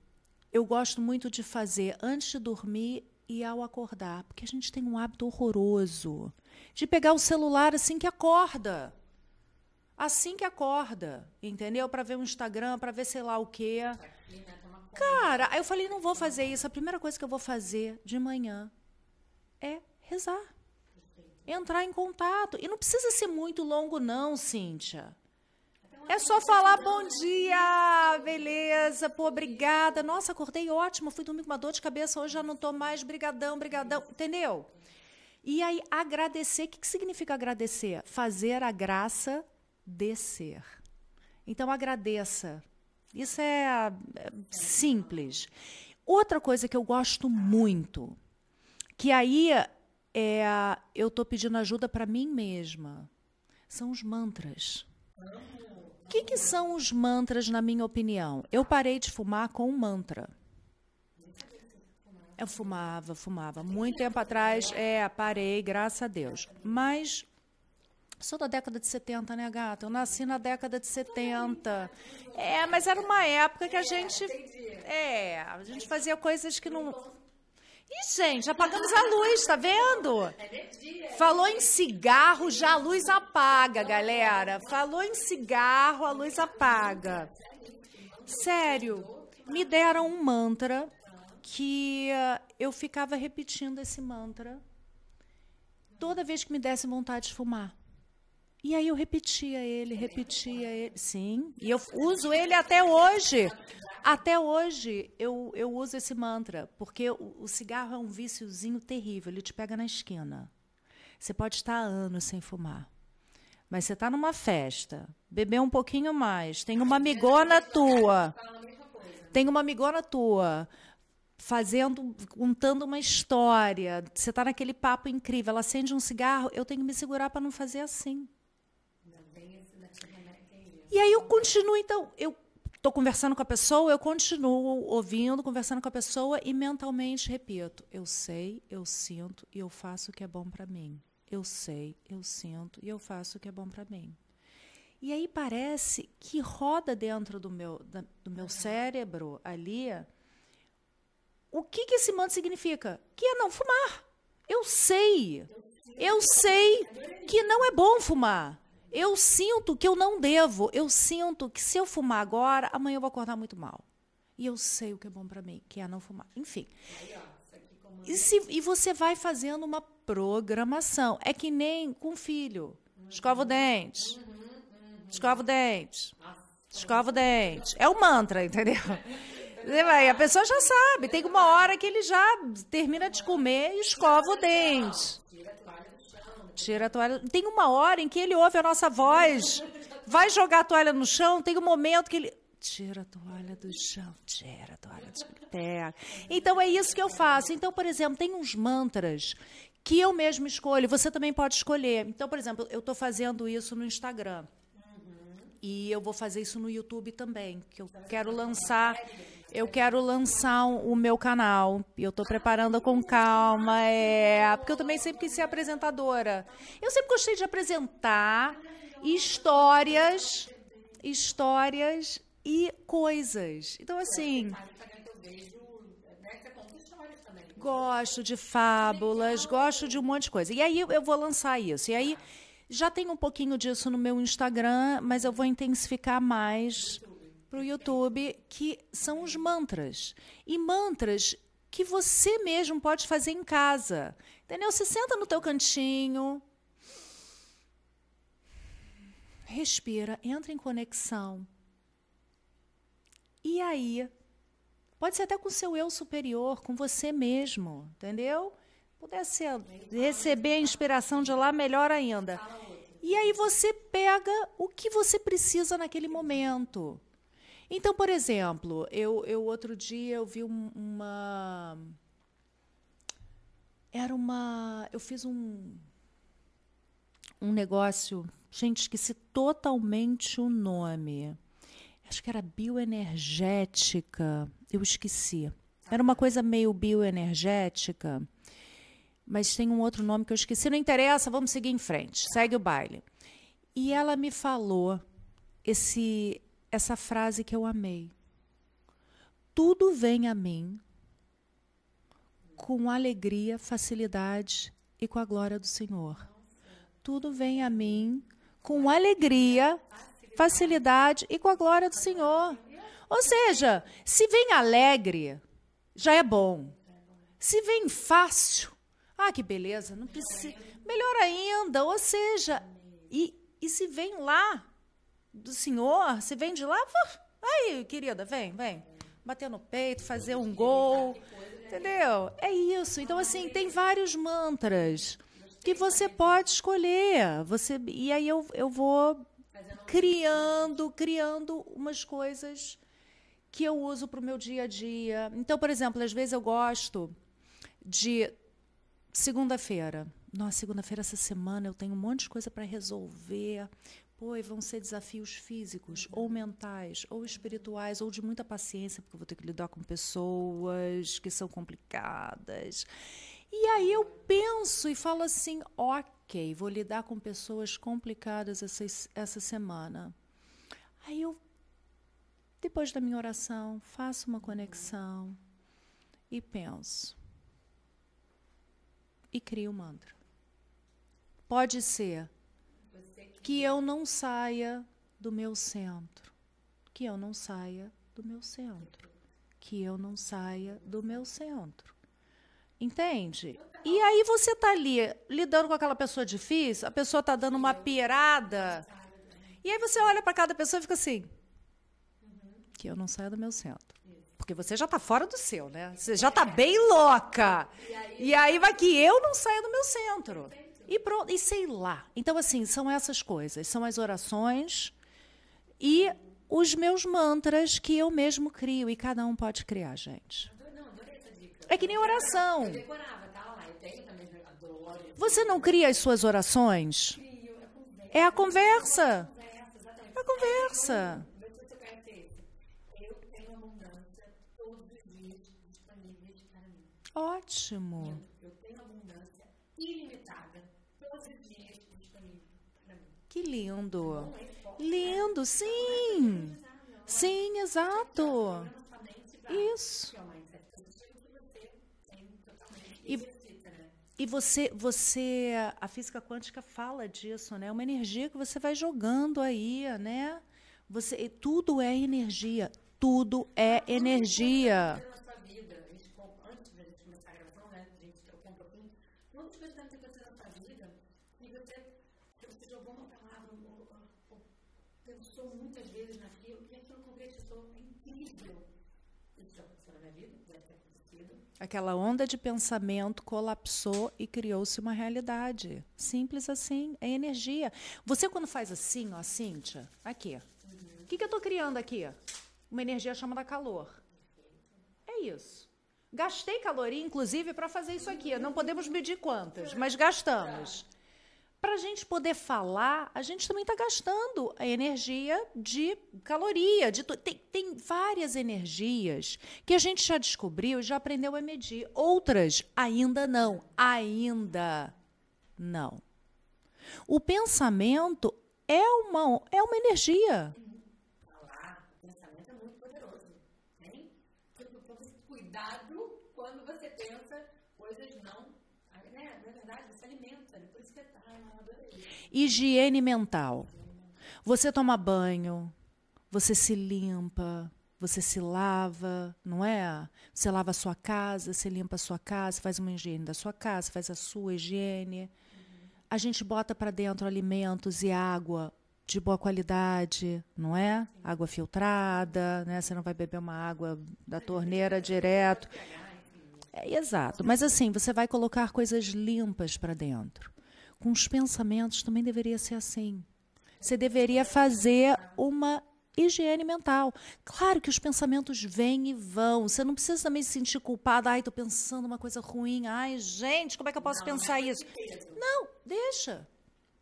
Speaker 2: eu gosto muito de fazer antes de dormir e ao acordar, porque a gente tem um hábito horroroso de pegar o celular assim que acorda. Assim que acorda, entendeu? Para ver o Instagram, para ver sei lá o quê. Cara, aí eu falei, não vou fazer isso. A primeira coisa que eu vou fazer de manhã é rezar. Entrar em contato. E não precisa ser muito longo, não, Cíntia. É só falar bom dia, beleza, pô, obrigada. Nossa, acordei ótimo, fui dormir com uma dor de cabeça, hoje já não tô mais, brigadão, brigadão, entendeu? E aí, agradecer, o que, que significa agradecer? Fazer a graça descer. Então, agradeça. Isso é, é simples. Outra coisa que eu gosto muito, que aí é eu estou pedindo ajuda para mim mesma. São os mantras. O que, que, são os mantras, na minha opinião? Eu parei de fumar com um mantra. Eu fumava, fumava. Muito tempo atrás, é, parei, graças a Deus. Mas Sou da década de 70, né, gata? Eu nasci na década de 70. É, mas era uma época que a gente. É, a gente fazia coisas que não. Ih, gente, apagamos a luz, tá vendo? Falou em cigarro, já a luz apaga, galera. Falou em cigarro, a luz apaga. Sério, me deram um mantra que eh, eu ficava repetindo esse mantra toda vez que me desse vontade de fumar. E aí eu repetia ele, repetia ele. Sim, e eu uso ele até hoje. Até hoje eu, eu uso esse mantra, porque o, o cigarro é um viciozinho terrível, ele te pega na esquina. Você pode estar anos sem fumar. Mas você está numa festa, beber um pouquinho mais, tem uma amigona tua. Tem uma amigona tua fazendo, contando uma história. Você está naquele papo incrível, ela acende um cigarro, eu tenho que me segurar para não fazer assim. Né? É e aí eu continuo, então, eu estou conversando com a pessoa, eu continuo ouvindo, conversando com a pessoa e mentalmente repito: eu sei, eu sinto e eu faço o que é bom para mim. Eu sei, eu sinto e eu faço o que é bom para mim. E aí parece que roda dentro do meu, da, do meu uhum. cérebro ali o que, que esse manto significa? Que é não fumar. Eu sei. Eu sei que não é bom fumar. Eu sinto que eu não devo. Eu sinto que se eu fumar agora, amanhã eu vou acordar muito mal. E eu sei o que é bom para mim, que é não fumar. Enfim. E, se, e você vai fazendo uma programação. É que nem com filho. Escova o dente. Escova o dente. Escova o dente. É o mantra, entendeu? A pessoa já sabe. Tem uma hora que ele já termina de comer e escova o dente tira a toalha. Tem uma hora em que ele ouve a nossa voz. Vai jogar a toalha no chão, tem um momento que ele. Tira a toalha do chão, tira a toalha do terra. É. Então é isso que eu faço. Então, por exemplo, tem uns mantras que eu mesmo escolho, você também pode escolher. Então, por exemplo, eu estou fazendo isso no Instagram e eu vou fazer isso no YouTube também, que eu quero lançar, eu quero lançar o meu canal. E eu estou preparando com calma, é, porque eu também sempre quis ser apresentadora. Eu sempre gostei de apresentar histórias, histórias e coisas. Então assim, gosto de fábulas, gosto de um monte de coisa. E aí eu vou lançar isso. E aí já tem um pouquinho disso no meu Instagram, mas eu vou intensificar mais para o YouTube, que são os mantras. E mantras que você mesmo pode fazer em casa. Entendeu? Se senta no teu cantinho, respira, entra em conexão. E aí, pode ser até com o seu eu superior, com você mesmo, entendeu? pudesse receber a inspiração de lá, melhor ainda. E aí você pega o que você precisa naquele momento. Então, por exemplo, eu, eu outro dia eu vi uma era uma eu fiz um um negócio, gente, esqueci totalmente o nome. Acho que era bioenergética, eu esqueci. Era uma coisa meio bioenergética mas tem um outro nome que eu esqueci. Não interessa, vamos seguir em frente. Segue o baile. E ela me falou esse, essa frase que eu amei. Tudo vem a mim com alegria, facilidade e com a glória do Senhor. Tudo vem a mim com alegria, facilidade e com a glória do Senhor. Ou seja, se vem alegre, já é bom. Se vem fácil, ah, que beleza, não precisa. Melhor ainda, ou seja, e, e se vem lá do senhor, se vem de lá, aí, querida, vem, vem. Bater no peito, fazer um gol. Entendeu? É isso. Então, assim, tem vários mantras que você pode escolher. Você E aí eu, eu vou criando, criando umas coisas que eu uso para o meu dia a dia. Então, por exemplo, às vezes eu gosto de Segunda-feira. Nossa, segunda-feira essa semana eu tenho um monte de coisa para resolver. Pô, e vão ser desafios físicos, ou mentais, ou espirituais, ou de muita paciência, porque eu vou ter que lidar com pessoas que são complicadas. E aí eu penso e falo assim: ok, vou lidar com pessoas complicadas essa, essa semana. Aí eu, depois da minha oração, faço uma conexão e penso e cria o um mantra. Pode ser que eu não saia do meu centro, que eu não saia do meu centro, que eu não saia do meu centro. Entende? E aí você tá ali lidando com aquela pessoa difícil, a pessoa tá dando uma pirada. E aí você olha para cada pessoa e fica assim: uhum, que eu não saia do meu centro porque você já está fora do seu, né? Você já está bem louca. E aí, e aí vai que eu não saia do meu centro. E pronto, e sei lá. Então, assim, são essas coisas. São as orações e os meus mantras que eu mesmo crio. E cada um pode criar, gente. É que nem oração. Tá? Você não cria as suas orações? é a conversa.
Speaker 1: É a conversa. É, é a conversa.
Speaker 2: Ótimo.
Speaker 1: Eu, eu tenho abundância ilimitada todos os dias disponível para mim.
Speaker 2: Que lindo. É lindo, é sim. sim, exato. Isso. E, né? e você, você, a física quântica fala disso, né? É uma energia que você vai jogando aí, né? Você, tudo é energia, tudo é energia. Aquela onda de pensamento colapsou e criou-se uma realidade. Simples assim, é energia. Você quando faz assim, ó, Cíntia, aqui. O uhum. que, que eu estou criando aqui? Uma energia chamada calor. É isso. Gastei caloria, inclusive, para fazer isso aqui. Não podemos medir quantas, mas gastamos para a gente poder falar, a gente também está gastando a energia de caloria. De tem, tem várias energias que a gente já descobriu, já aprendeu a medir. Outras ainda não. Ainda não. O pensamento é uma, é uma energia. Falar, pensamento é muito poderoso. Hein? Cuidado Higiene mental. Você toma banho, você se limpa, você se lava, não é? Você lava a sua casa, você limpa a sua casa, faz uma higiene da sua casa, faz a sua higiene. A gente bota para dentro alimentos e água de boa qualidade, não é? Água filtrada, né? Você não vai beber uma água da torneira direto. É, exato, mas assim, você vai colocar coisas limpas para dentro com os pensamentos também deveria ser assim. Você deveria fazer uma higiene mental. Claro que os pensamentos vêm e vão. Você não precisa também se sentir culpada. Ai, estou pensando uma coisa ruim. Ai, gente, como é que eu posso não, pensar não é isso? Não, deixa.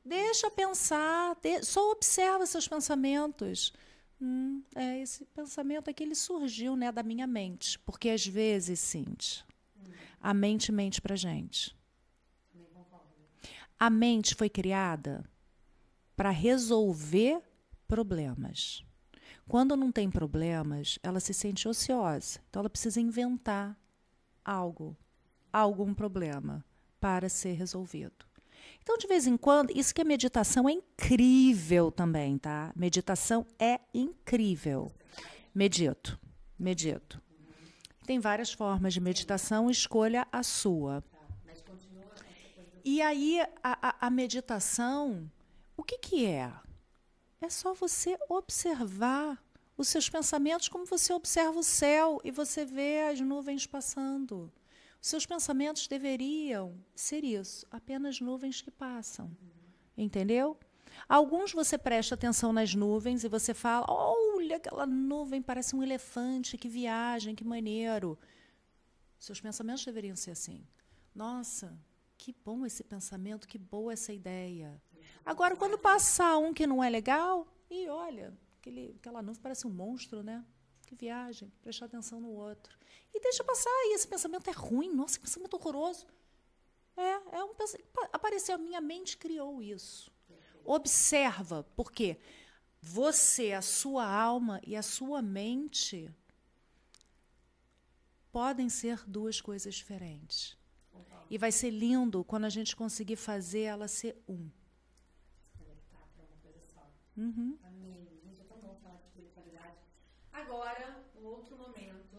Speaker 2: Deixa pensar. De... Só observa seus pensamentos. Hum, é, esse pensamento aqui ele surgiu né, da minha mente. Porque às vezes, sente a mente mente para gente. A mente foi criada para resolver problemas. Quando não tem problemas, ela se sente ociosa. Então ela precisa inventar algo, algum problema para ser resolvido. Então, de vez em quando, isso que a é meditação é incrível também, tá? Meditação é incrível. Medito, medito. Tem várias formas de meditação, escolha a sua. E aí a, a, a meditação, o que, que é? É só você observar os seus pensamentos como você observa o céu e você vê as nuvens passando. Os seus pensamentos deveriam ser isso, apenas nuvens que passam. Entendeu? Alguns você presta atenção nas nuvens e você fala: olha, aquela nuvem parece um elefante, que viagem, que maneiro. Seus pensamentos deveriam ser assim. Nossa, que bom esse pensamento, que boa essa ideia. Agora, quando passar um que não é legal, e olha, aquele, aquela nuvem parece um monstro, né? Que viagem, prestar atenção no outro. E deixa passar, e esse pensamento é ruim, nossa, que pensamento horroroso. É, é um pensamento, apareceu, a minha mente criou isso. Observa, porque você, a sua alma e a sua mente podem ser duas coisas diferentes. E vai ser lindo quando a gente conseguir fazer ela ser um. Uhum.
Speaker 1: É Agora, um outro momento que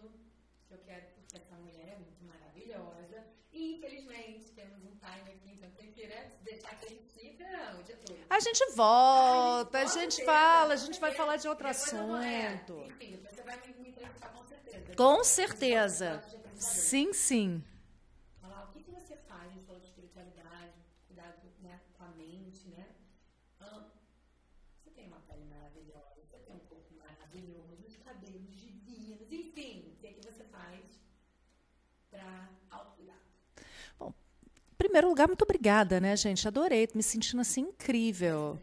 Speaker 1: eu quero, porque essa mulher é muito maravilhosa. E, infelizmente, temos um time aqui, então tem que né, deixar que a gente fica o dia todo. A
Speaker 2: gente volta, a gente, fala, a gente vai é, falar de outro é, assunto. Enfim, você vai me,
Speaker 1: me com certeza. Com
Speaker 2: certeza. Sim, sim. primeiro lugar, muito obrigada, né, gente? Adorei, me sentindo assim incrível.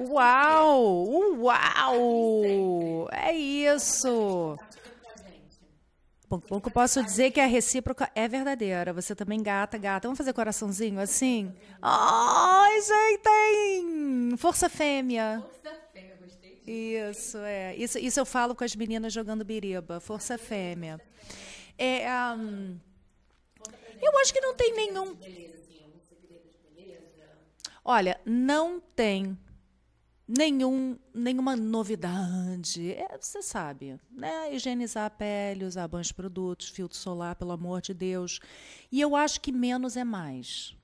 Speaker 2: Uau! Uau! É isso! Bom, que eu posso dizer que a recíproca é verdadeira. Você também gata, gata. Vamos fazer coraçãozinho assim? Ai, gente! Força fêmea. Força fêmea, gostei disso. Isso, é. Isso, isso eu falo com as meninas jogando biriba. Força fêmea. É, um, eu acho que não tem nenhum Olha, não tem nenhum, nenhuma novidade. É, você sabe, né? Higienizar a pele, usar bons produtos, filtro solar, pelo amor de Deus. E eu acho que menos é mais.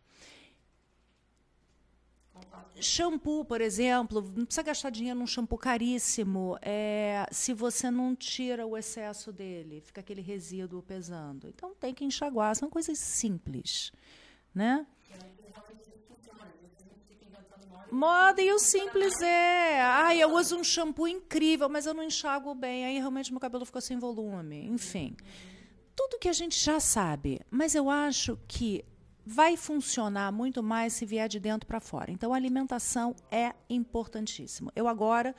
Speaker 2: Shampoo, por exemplo, não precisa gastar dinheiro num shampoo caríssimo é, se você não tira o excesso dele, fica aquele resíduo pesando. Então tem que enxaguar, são coisas simples. Né? Moda e o simples é. Ai, eu uso um shampoo incrível, mas eu não enxago bem. Aí realmente meu cabelo ficou sem volume. Enfim. Tudo que a gente já sabe. Mas eu acho que vai funcionar muito mais se vier de dentro para fora. Então, a alimentação é importantíssimo. Eu agora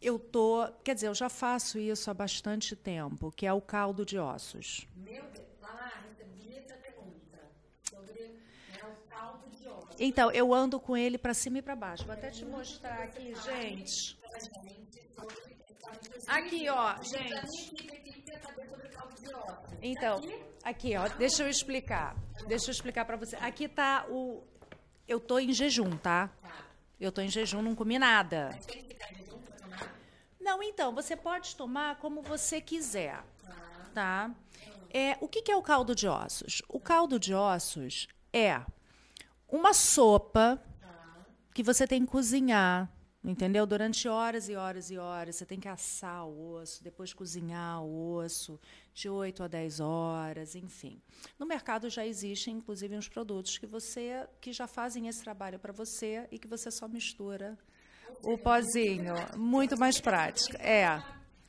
Speaker 2: eu tô, quer dizer, eu já faço isso há bastante tempo, que é o caldo de ossos. Meu Deus, lá, recebi pergunta. Né, então, eu ando com ele para cima e para baixo. Vou até te é mostrar aqui, gente.
Speaker 1: É aqui, ó, gente. Então, aqui, ó, deixa eu
Speaker 2: explicar. Deixa eu explicar para você. Aqui tá o eu tô em jejum, tá? tá. Eu tô em jejum, não comi nada. Não, então, você pode tomar como você quiser, tá? tá? É, o que, que é o caldo de ossos? O caldo de ossos é uma sopa que você tem que cozinhar, entendeu? Durante horas e horas e horas. Você tem que assar o osso, depois cozinhar o osso de 8 a 10 horas, enfim. No mercado já existem, inclusive, uns produtos que você que já fazem esse trabalho para você e que você só mistura o pozinho. Muito mais prático. É.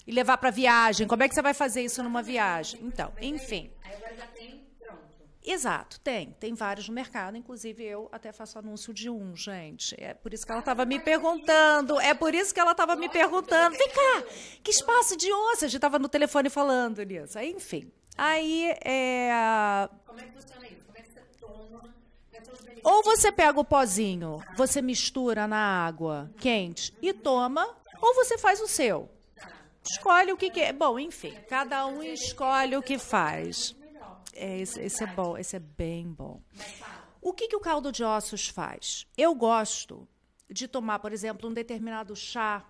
Speaker 2: E levar para viagem. Como é que você vai fazer isso numa viagem? Então, enfim.
Speaker 1: Aí agora já tem pronto.
Speaker 2: Exato, tem. Tem vários no mercado. Inclusive, eu até faço anúncio de um, gente. É por isso que ela estava me perguntando. É por isso que ela estava me perguntando. Vem cá, que espaço de onça? A gente estava no telefone falando nisso. Aí, enfim. Aí, é... Como é que funciona isso? Como é que você toma... É ou você pega o pozinho, você mistura na água quente e toma, ou você faz o seu. Escolhe o que quer. É. Bom, enfim, cada um escolhe o que faz. É, esse, esse é bom, esse é bem bom. O que, que o caldo de ossos faz? Eu gosto de tomar, por exemplo, um determinado chá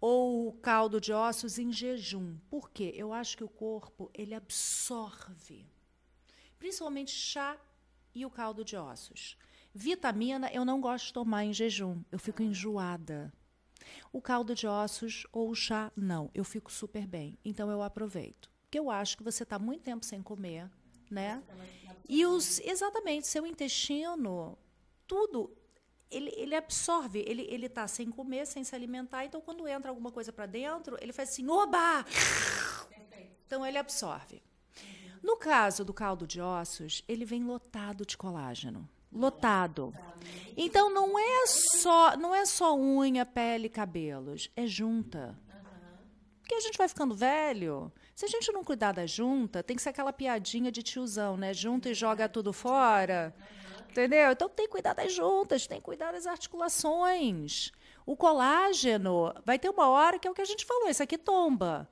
Speaker 2: ou caldo de ossos em jejum. Por quê? Eu acho que o corpo ele absorve, principalmente chá e o caldo de ossos. Vitamina eu não gosto de tomar em jejum, eu fico enjoada. O caldo de ossos ou o chá, não. Eu fico super bem. Então eu aproveito. Porque eu acho que você está muito tempo sem comer, né? E os, exatamente, seu intestino, tudo, ele, ele absorve, ele, ele tá sem comer, sem se alimentar, então quando entra alguma coisa para dentro, ele faz assim, oba! Então ele absorve. No caso do caldo de ossos, ele vem lotado de colágeno lotado. Então não é só, não é só unha, pele, cabelos, é junta. Porque a gente vai ficando velho. Se a gente não cuidar da junta, tem que ser aquela piadinha de tiozão, né? Junta e joga tudo fora. Entendeu? Então tem que cuidar das juntas, tem que cuidar das articulações. O colágeno vai ter uma hora que é o que a gente falou, isso aqui tomba.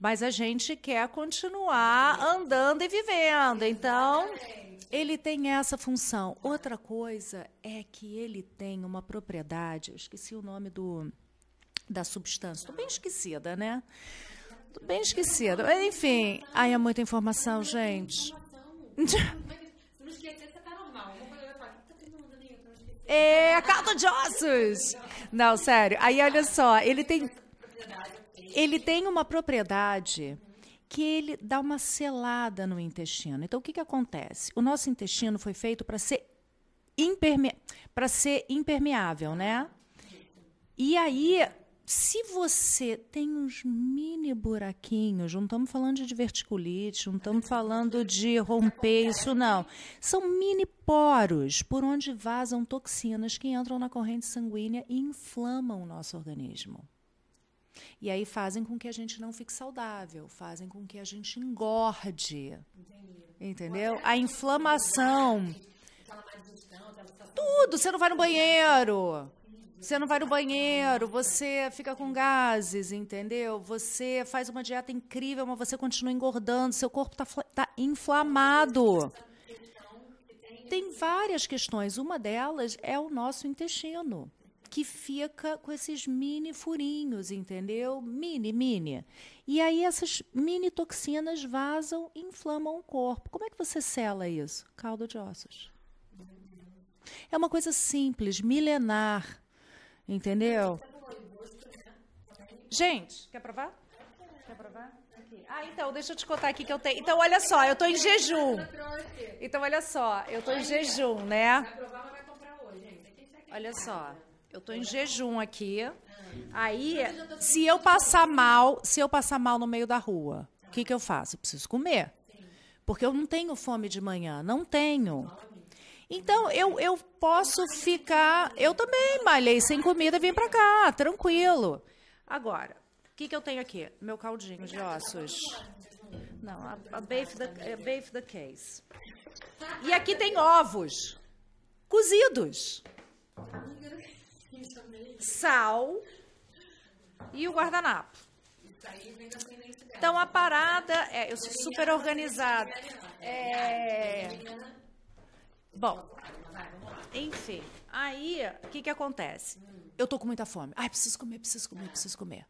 Speaker 2: Mas a gente quer continuar andando e vivendo. Então, ele tem essa função. Outra coisa é que ele tem uma propriedade, eu esqueci o nome do da substância. Estou bem esquecida, né? Tô bem esquecida. Enfim, aí é muita informação, gente. É, caldo de ossos! Não, sério. Aí, olha só, ele tem ele tem uma propriedade que ele dá uma selada no intestino. Então, o que, que acontece? O nosso intestino foi feito para ser, imperme... ser impermeável, né? E aí, se você tem uns mini buraquinhos, não estamos falando de diverticulite, não estamos falando de romper isso, não. São mini poros por onde vazam toxinas que entram na corrente sanguínea e inflamam o nosso organismo. E aí fazem com que a gente não fique saudável, fazem com que a gente engorde. Entendi. Entendeu? A inflamação. Tudo, você não vai no banheiro. Você não vai no banheiro, você fica com gases, entendeu? Você faz uma dieta incrível, mas você continua engordando, seu corpo está tá inflamado. Tem várias questões. Uma delas é o nosso intestino que fica com esses mini furinhos, entendeu? Mini, mini. E aí essas mini toxinas vazam e inflamam o corpo. Como é que você sela isso? Caldo de ossos. É uma coisa simples, milenar, entendeu? Gente, quer provar? Quer provar? Ah, então, deixa eu te contar aqui que eu tenho. Então, olha só, eu tô em jejum. Então, olha só, eu tô em jejum, né? Olha só. Eu estou em jejum aqui. Aí, se eu passar mal, se eu passar mal no meio da rua, o que, que eu faço? Eu preciso comer. Porque eu não tenho fome de manhã, não tenho. Então, eu, eu posso ficar. Eu também malhei sem comida e vim para cá, tranquilo. Agora, o que, que eu tenho aqui? Meu caldinho de ossos. Não, a, a, beef da, a beef da case. E aqui tem ovos cozidos sal e o guardanapo. Então a parada é, eu sou super organizada. É, bom, enfim, aí o que que acontece? Eu tô com muita fome. Ai, preciso comer, preciso comer, preciso comer.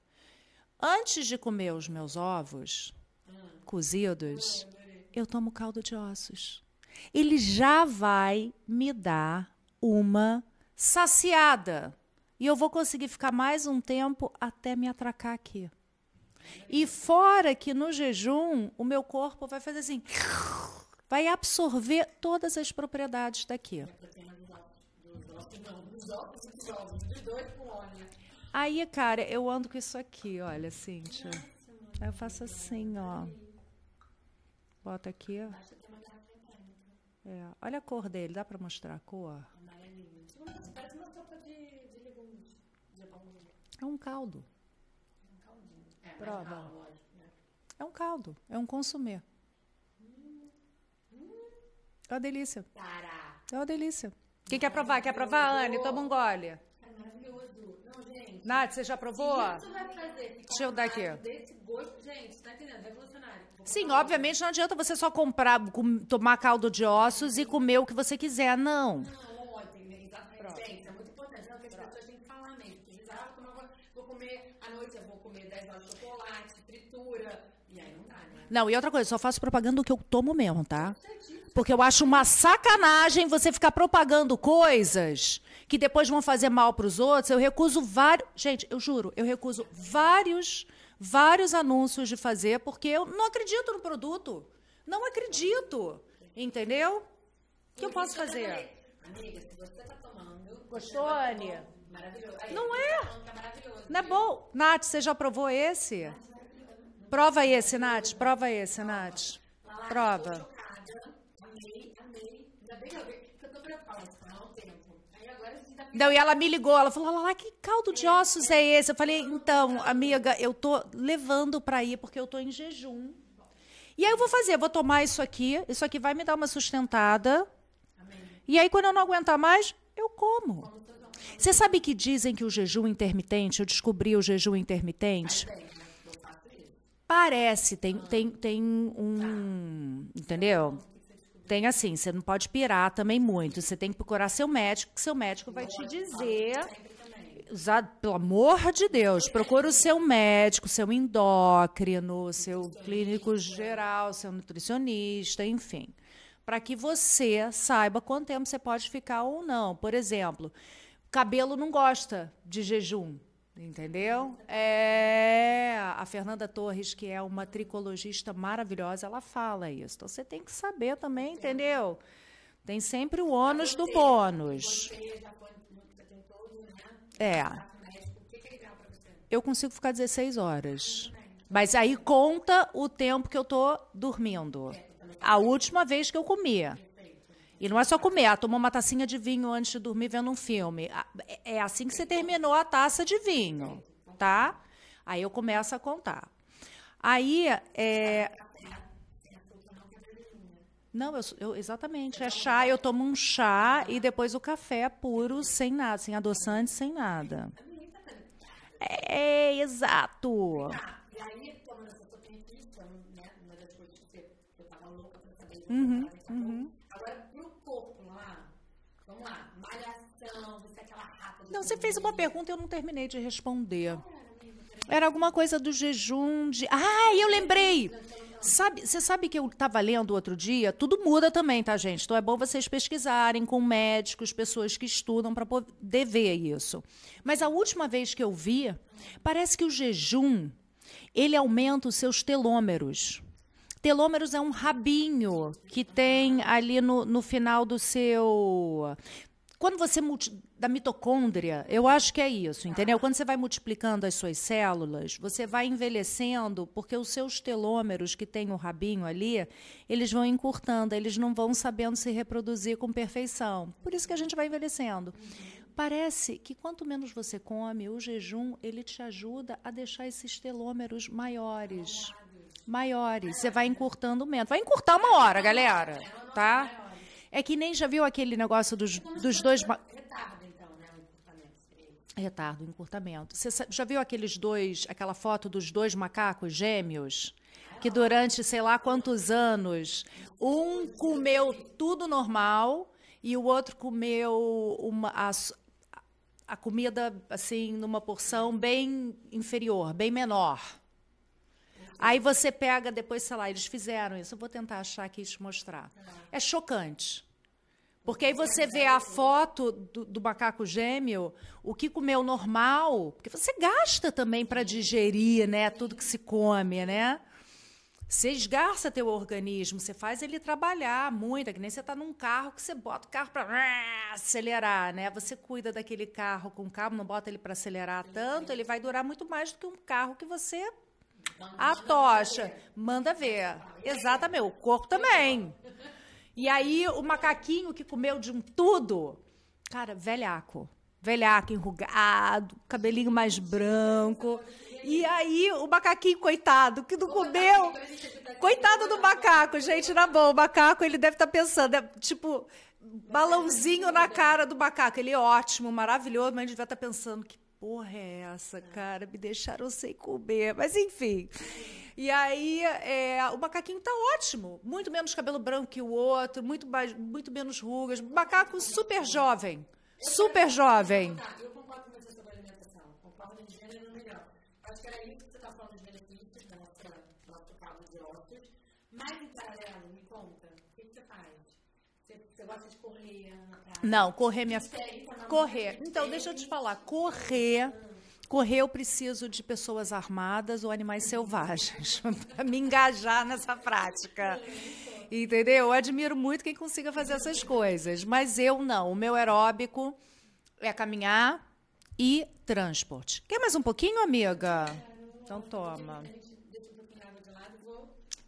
Speaker 2: Antes de comer os meus ovos cozidos, eu tomo caldo de ossos. Ele já vai me dar uma saciada. E eu vou conseguir ficar mais um tempo até me atracar aqui. E fora que no jejum, o meu corpo vai fazer assim, vai absorver todas as propriedades daqui. Aí, cara, eu ando com isso aqui, olha, Cíntia. Eu faço assim, ó. Bota aqui. É. Olha a cor dele, dá para mostrar a cor?
Speaker 1: Parece uma sopa de
Speaker 2: é um caldo.
Speaker 1: Um É, Prova. né?
Speaker 2: É um caldo, é um consumir. Hum. Hum. É uma delícia. Caraca. É uma delícia. Quem quer provar? Quer provar, Anne? Toma um gole. É
Speaker 1: Nath, você já provou? Isso vai fazer. Deixa eu dar aqui. Desse gosto, gente, tá entendendo? Revolucionário.
Speaker 2: Sim, obviamente não adianta você só comprar, com, tomar caldo de ossos e comer o que você quiser, não. Não. Não, e outra coisa, só faço propaganda do que eu tomo mesmo, tá? Porque eu acho uma sacanagem você ficar propagando coisas que depois vão fazer mal para os outros. Eu recuso vários. Gente, eu juro, eu recuso vários, vários anúncios de fazer porque eu não acredito no produto. Não acredito. Entendeu?
Speaker 1: O que eu posso fazer? Amiga, se você tá tomando. Gostou, Anne? Maravilhoso. Não tá é? é não
Speaker 2: é bom. Nath, você já provou esse? Prova esse, Nath. Prova esse, Nath. Prova.
Speaker 1: Amei, amei. Ainda bem que eu
Speaker 2: Não, e ela me ligou, ela falou, lá, que caldo de ossos é esse? Eu falei, então, amiga, eu tô levando para ir porque eu tô em jejum. E aí eu vou fazer, eu vou tomar isso aqui, isso aqui vai me dar uma sustentada. Amém. E aí quando eu não aguentar mais, eu como. Você sabe que dizem que o jejum intermitente, eu descobri o jejum intermitente. Amém Parece, tem, tem, tem um. Entendeu? Tem assim, você não pode pirar também muito. Você tem que procurar seu médico, que seu médico vai te dizer. Usado, pelo amor de Deus, procura o seu médico, seu endócrino, seu clínico geral, seu nutricionista, enfim. Para que você saiba quanto tempo você pode ficar ou não. Por exemplo, cabelo não gosta de jejum. Entendeu? É, a Fernanda Torres, que é uma tricologista maravilhosa, ela fala isso. Então você tem que saber também, entendeu? Tem sempre o ônus do bônus. Né? É. Eu consigo ficar 16 horas. Mas aí conta o tempo que eu tô dormindo. É, a última vez que eu comia. E não é só comer, ah, tomou uma tacinha de vinho antes de dormir vendo um filme. Ah, é, é assim que você terminou a taça de vinho, tá? Aí eu começo a contar. Aí é... Não, eu, eu, exatamente. É chá, eu tomo um chá e depois o café é puro, sem nada, sem adoçante, sem nada. É, é exato. Né,
Speaker 1: uhum, é uhum. Não,
Speaker 2: você fez uma pergunta e eu não terminei de responder. Era alguma coisa do jejum de. Ah, eu lembrei! Sabe, você sabe que eu estava lendo outro dia? Tudo muda também, tá, gente? Então é bom vocês pesquisarem com médicos, pessoas que estudam para poder ver isso. Mas a última vez que eu vi, parece que o jejum ele aumenta os seus telômeros. Telômeros é um rabinho que tem ali no, no final do seu quando você da mitocôndria, eu acho que é isso, entendeu? Quando você vai multiplicando as suas células, você vai envelhecendo, porque os seus telômeros que tem o rabinho ali, eles vão encurtando, eles não vão sabendo se reproduzir com perfeição. Por isso que a gente vai envelhecendo. Parece que quanto menos você come, o jejum ele te ajuda a deixar esses telômeros maiores. Maiores. Você vai encurtando menos. Vai encurtar uma hora, galera, tá? É que nem já viu aquele negócio dos, é dos dois. Retardo, então, né? O encurtamento. Retardo, encurtamento. Você já viu aqueles dois, aquela foto dos dois macacos gêmeos? Que durante sei lá quantos anos, um comeu tudo normal e o outro comeu uma, a, a comida assim numa porção bem inferior, bem menor. Aí você pega depois, sei lá, eles fizeram isso. Eu vou tentar achar aqui e te mostrar. É chocante. Porque aí você vê a foto do, do, macaco gêmeo, o que comeu normal, porque você gasta também para digerir, né, tudo que se come, né? Você esgarça teu organismo, você faz ele trabalhar muito, é que nem você está num carro que você bota o carro para acelerar, né? Você cuida daquele carro com o cabo, não bota ele para acelerar tanto, ele vai durar muito mais do que um carro que você a tocha, manda ver. Exatamente, o corpo também. E aí, o macaquinho que comeu de um tudo, cara, velhaco. Velhaco, enrugado, cabelinho mais branco. E aí, o macaquinho, coitado, que não comeu. Coitado do macaco, gente, na boa. O macaco, ele deve estar tá pensando, é, tipo, balãozinho na cara do macaco. Ele é ótimo, maravilhoso, mas a gente vai estar tá pensando que porra é essa, cara? Me deixaram sem comer. Mas enfim. E aí, é, o macaquinho tá ótimo. Muito menos cabelo branco que o outro, muito, mais, muito menos rugas. Macaco super jovem. Super jovem. Eu concordo com você sobre alimentação. Concordo melhor.
Speaker 1: Acho que era isso que você está falando benefícios da nossa, de Mas, em paralelo, me conta.
Speaker 2: Você gosta de correr, Não, correr minha. É correr. Então, deixa eu te falar. Correr. Correr eu preciso de pessoas armadas ou animais selvagens para me engajar nessa prática. Entendeu? Eu admiro muito quem consiga fazer essas coisas, mas eu não. O meu aeróbico é caminhar e transporte. Quer mais um pouquinho, amiga? Então toma.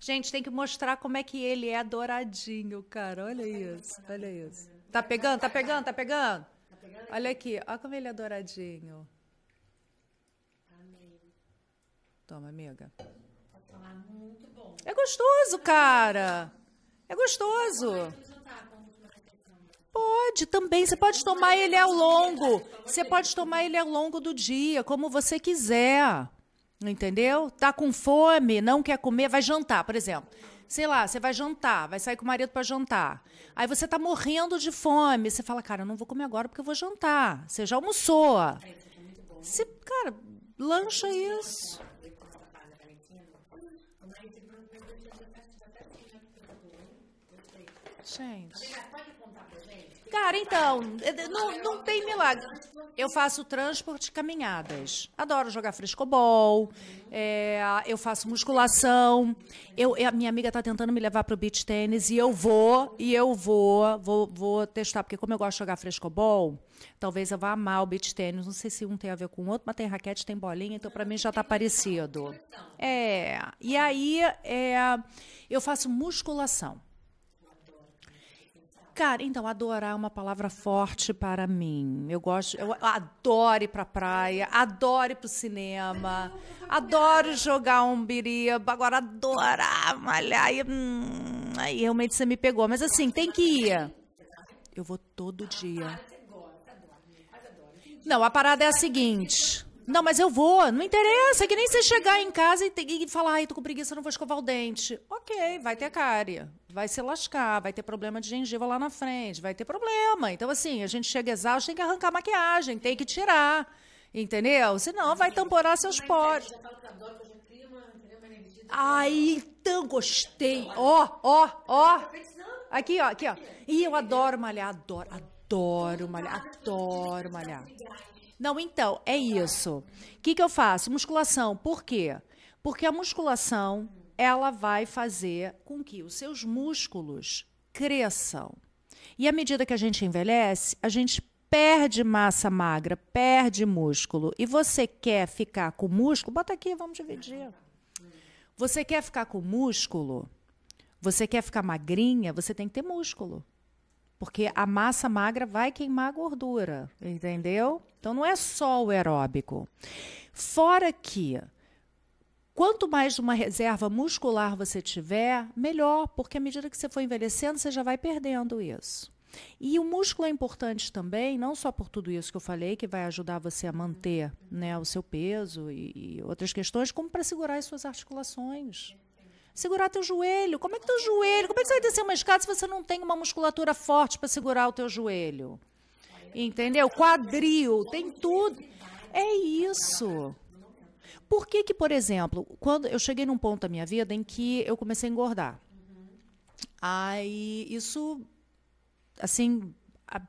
Speaker 2: Gente, tem que mostrar como é que ele é douradinho, cara. Olha isso, olha isso. Tá pegando, tá pegando, tá pegando? Olha aqui, olha como ele é douradinho. Toma, amiga. É gostoso, cara. É gostoso. Pode também. Você pode tomar ele ao longo. Você pode tomar ele ao longo do dia, como você quiser. Entendeu? Tá com fome, não quer comer, vai jantar, por exemplo. Sei lá, você vai jantar, vai sair com o marido para jantar. Aí você tá morrendo de fome, você fala, cara, eu não vou comer agora porque eu vou jantar. Você já almoçou. É, isso é muito bom. Você, cara, lancha isso. Gente. Cara, então, eh, não, não tem milagre. Eu faço transporte caminhadas. Adoro jogar frescobol, é, eu faço musculação. Eu, eh, a minha amiga está tentando me levar para o beach tênis e eu vou, e eu vou, vou, vou testar, porque como eu gosto de jogar frescobol, talvez eu vá amar o beach tênis. Não sei se um tem a ver com o outro, mas tem raquete, tem bolinha, então para mim já está parecido. É, e aí é, eu faço musculação. Cara, então, adorar é uma palavra forte para mim. Eu gosto, eu adoro ir pra praia, adoro ir pro cinema, adoro jogar um biriba, agora adorar malhar. E, hum, aí realmente você me pegou. Mas assim, tem que ir. Eu vou todo dia. Não, a parada é a seguinte. Não, mas eu vou. Não interessa. É que nem você chegar em casa e, e falar, ai, tô com preguiça, não vou escovar o dente. Ok, vai ter cárie. Vai se lascar, vai ter problema de gengiva lá na frente, vai ter problema. Então, assim, a gente chega exausto, tem que arrancar a maquiagem, tem que tirar. Entendeu? Senão vai tamporar seus poros. Ai, então gostei. Ó, ó, ó. Aqui, ó, aqui, ó. E eu adoro malhar, adoro,
Speaker 1: adoro malhar, adoro malhar.
Speaker 2: Não, então, é isso. O que, que eu faço? Musculação. Por quê? Porque a musculação, ela vai fazer com que os seus músculos cresçam. E à medida que a gente envelhece, a gente perde massa magra, perde músculo. E você quer ficar com músculo? Bota aqui, vamos dividir. Você quer ficar com músculo? Você quer ficar magrinha? Você tem que ter músculo. Porque a massa magra vai queimar gordura, entendeu? Então não é só o aeróbico. Fora que Quanto mais uma reserva muscular você tiver, melhor, porque à medida que você for envelhecendo, você já vai perdendo isso. E o músculo é importante também, não só por tudo isso que eu falei, que vai ajudar você a manter né, o seu peso e, e outras questões, como para segurar as suas articulações. Segurar teu joelho. Como é que teu joelho? Como é que você vai descer uma escada se você não tem uma musculatura forte para segurar o teu joelho? Entendeu? Quadril, tem tudo. É isso. Por que que, por exemplo, quando eu cheguei num ponto da minha vida em que eu comecei a engordar. Aí isso assim, há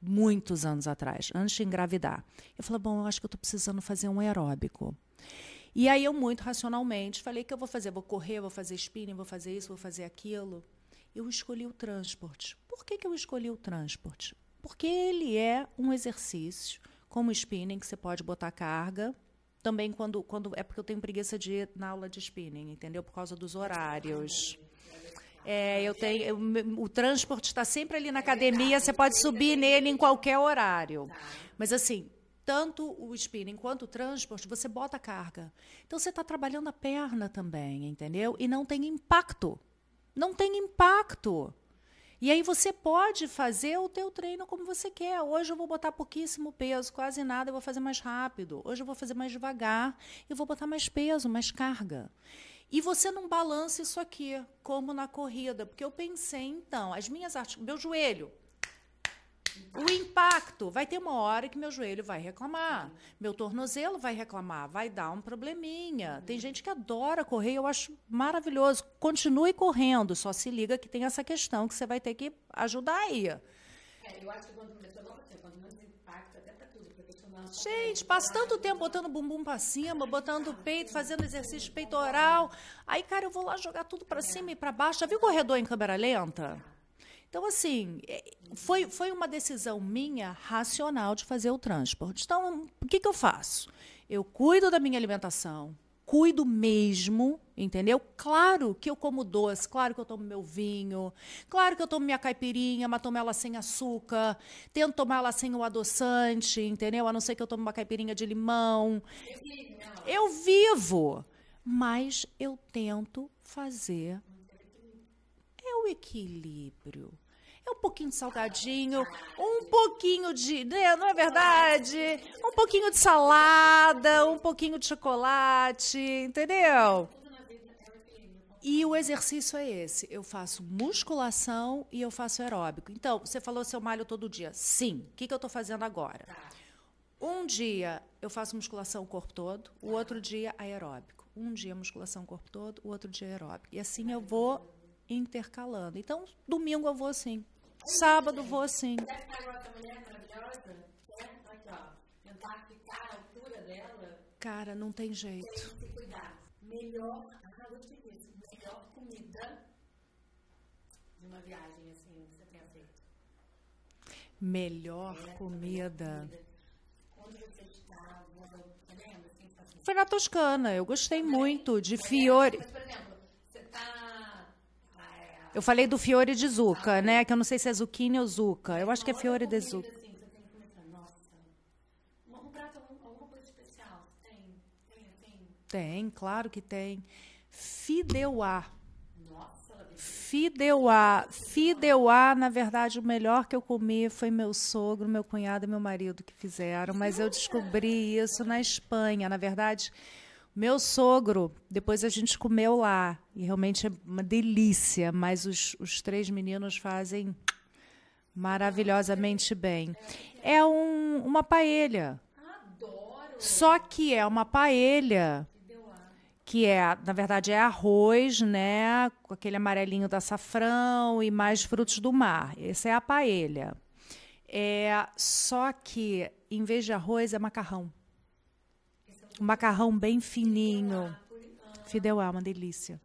Speaker 2: muitos anos atrás, antes de engravidar. Eu falei, bom, eu acho que eu estou precisando fazer um aeróbico. E aí eu muito racionalmente falei que eu vou fazer, vou correr, vou fazer spinning, vou fazer isso, vou fazer aquilo. Eu escolhi o transporte. Por que, que eu escolhi o transporte? porque ele é um exercício, como spinning, que você pode botar carga. Também quando, quando. É porque eu tenho preguiça de ir na aula de spinning, entendeu? Por causa dos horários. É, eu tenho, eu, o transporte está sempre ali na academia, você pode subir nele em qualquer horário. Mas assim, tanto o spinning quanto o transporte, você bota carga. Então você está trabalhando a perna também, entendeu? E não tem impacto. Não tem impacto. E aí você pode fazer o teu treino como você quer. Hoje eu vou botar pouquíssimo peso, quase nada, eu vou fazer mais rápido. Hoje eu vou fazer mais devagar e vou botar mais peso, mais carga. E você não balança isso aqui, como na corrida, porque eu pensei então, as minhas articulações, meu joelho, o impacto, vai ter uma hora que meu joelho vai reclamar, meu tornozelo vai reclamar, vai dar um probleminha. Tem gente que adora correr, eu acho maravilhoso. Continue correndo, só se liga que tem essa questão que você vai ter que ajudar aí. É,
Speaker 1: eu acho que quando, quando impacto, até para tá tudo, Gente, passa tanto tempo botando bumbum
Speaker 2: para cima, botando o peito, fazendo exercício peitoral. Aí, cara, eu vou lá jogar tudo para cima e para baixo. Já viu corredor em câmera lenta? Então, assim, é, foi, foi uma decisão minha racional de fazer o transporte. Então, o que, que eu faço? Eu cuido da minha alimentação, cuido mesmo, entendeu? Claro que eu como doce, claro que eu tomo meu vinho, claro que eu tomo minha caipirinha, mas tomo ela sem açúcar, tento tomar ela sem o adoçante, entendeu? A não ser que eu tome uma caipirinha de limão. Eu vivo, mas eu tento fazer é o equilíbrio é um pouquinho de salgadinho, um pouquinho de, né, não é verdade? Um pouquinho de salada, um pouquinho de chocolate, entendeu? E o exercício é esse. Eu faço musculação e eu faço aeróbico. Então, você falou se eu malho todo dia. Sim. O que, que eu estou fazendo agora? Um dia eu faço musculação o corpo todo, o outro dia aeróbico. Um dia musculação o corpo todo, o outro dia aeróbico. E assim eu vou intercalando. Então, domingo eu vou assim, Sábado vou assim. Cara, não tem jeito. Ah,
Speaker 1: melhor, comida de uma viagem assim que você
Speaker 2: Melhor comida. Tá assim, tá Foi na Toscana. Eu gostei muito de Fiore. Mas,
Speaker 1: por exemplo, você está
Speaker 2: eu falei do fiore de zuca, né? Que eu não sei se é zucchini ou zuca. Eu acho que é fiore de zuca. Tem, claro que tem. Fideuá. Fideuá. Fideuá, na verdade, o melhor que eu comi foi meu sogro, meu cunhado e meu marido que fizeram, mas eu descobri isso na Espanha. Na verdade, meu sogro, depois a gente comeu lá, e realmente é uma delícia, mas os, os três meninos fazem maravilhosamente bem. É um, uma paelha. Adoro! Só que é uma paelha que é, na verdade, é arroz, né, com aquele amarelinho da açafrão e mais frutos do mar. Essa é a paelha. É, só que em vez de arroz é macarrão. Um macarrão bem fininho. Fidel é uma delícia.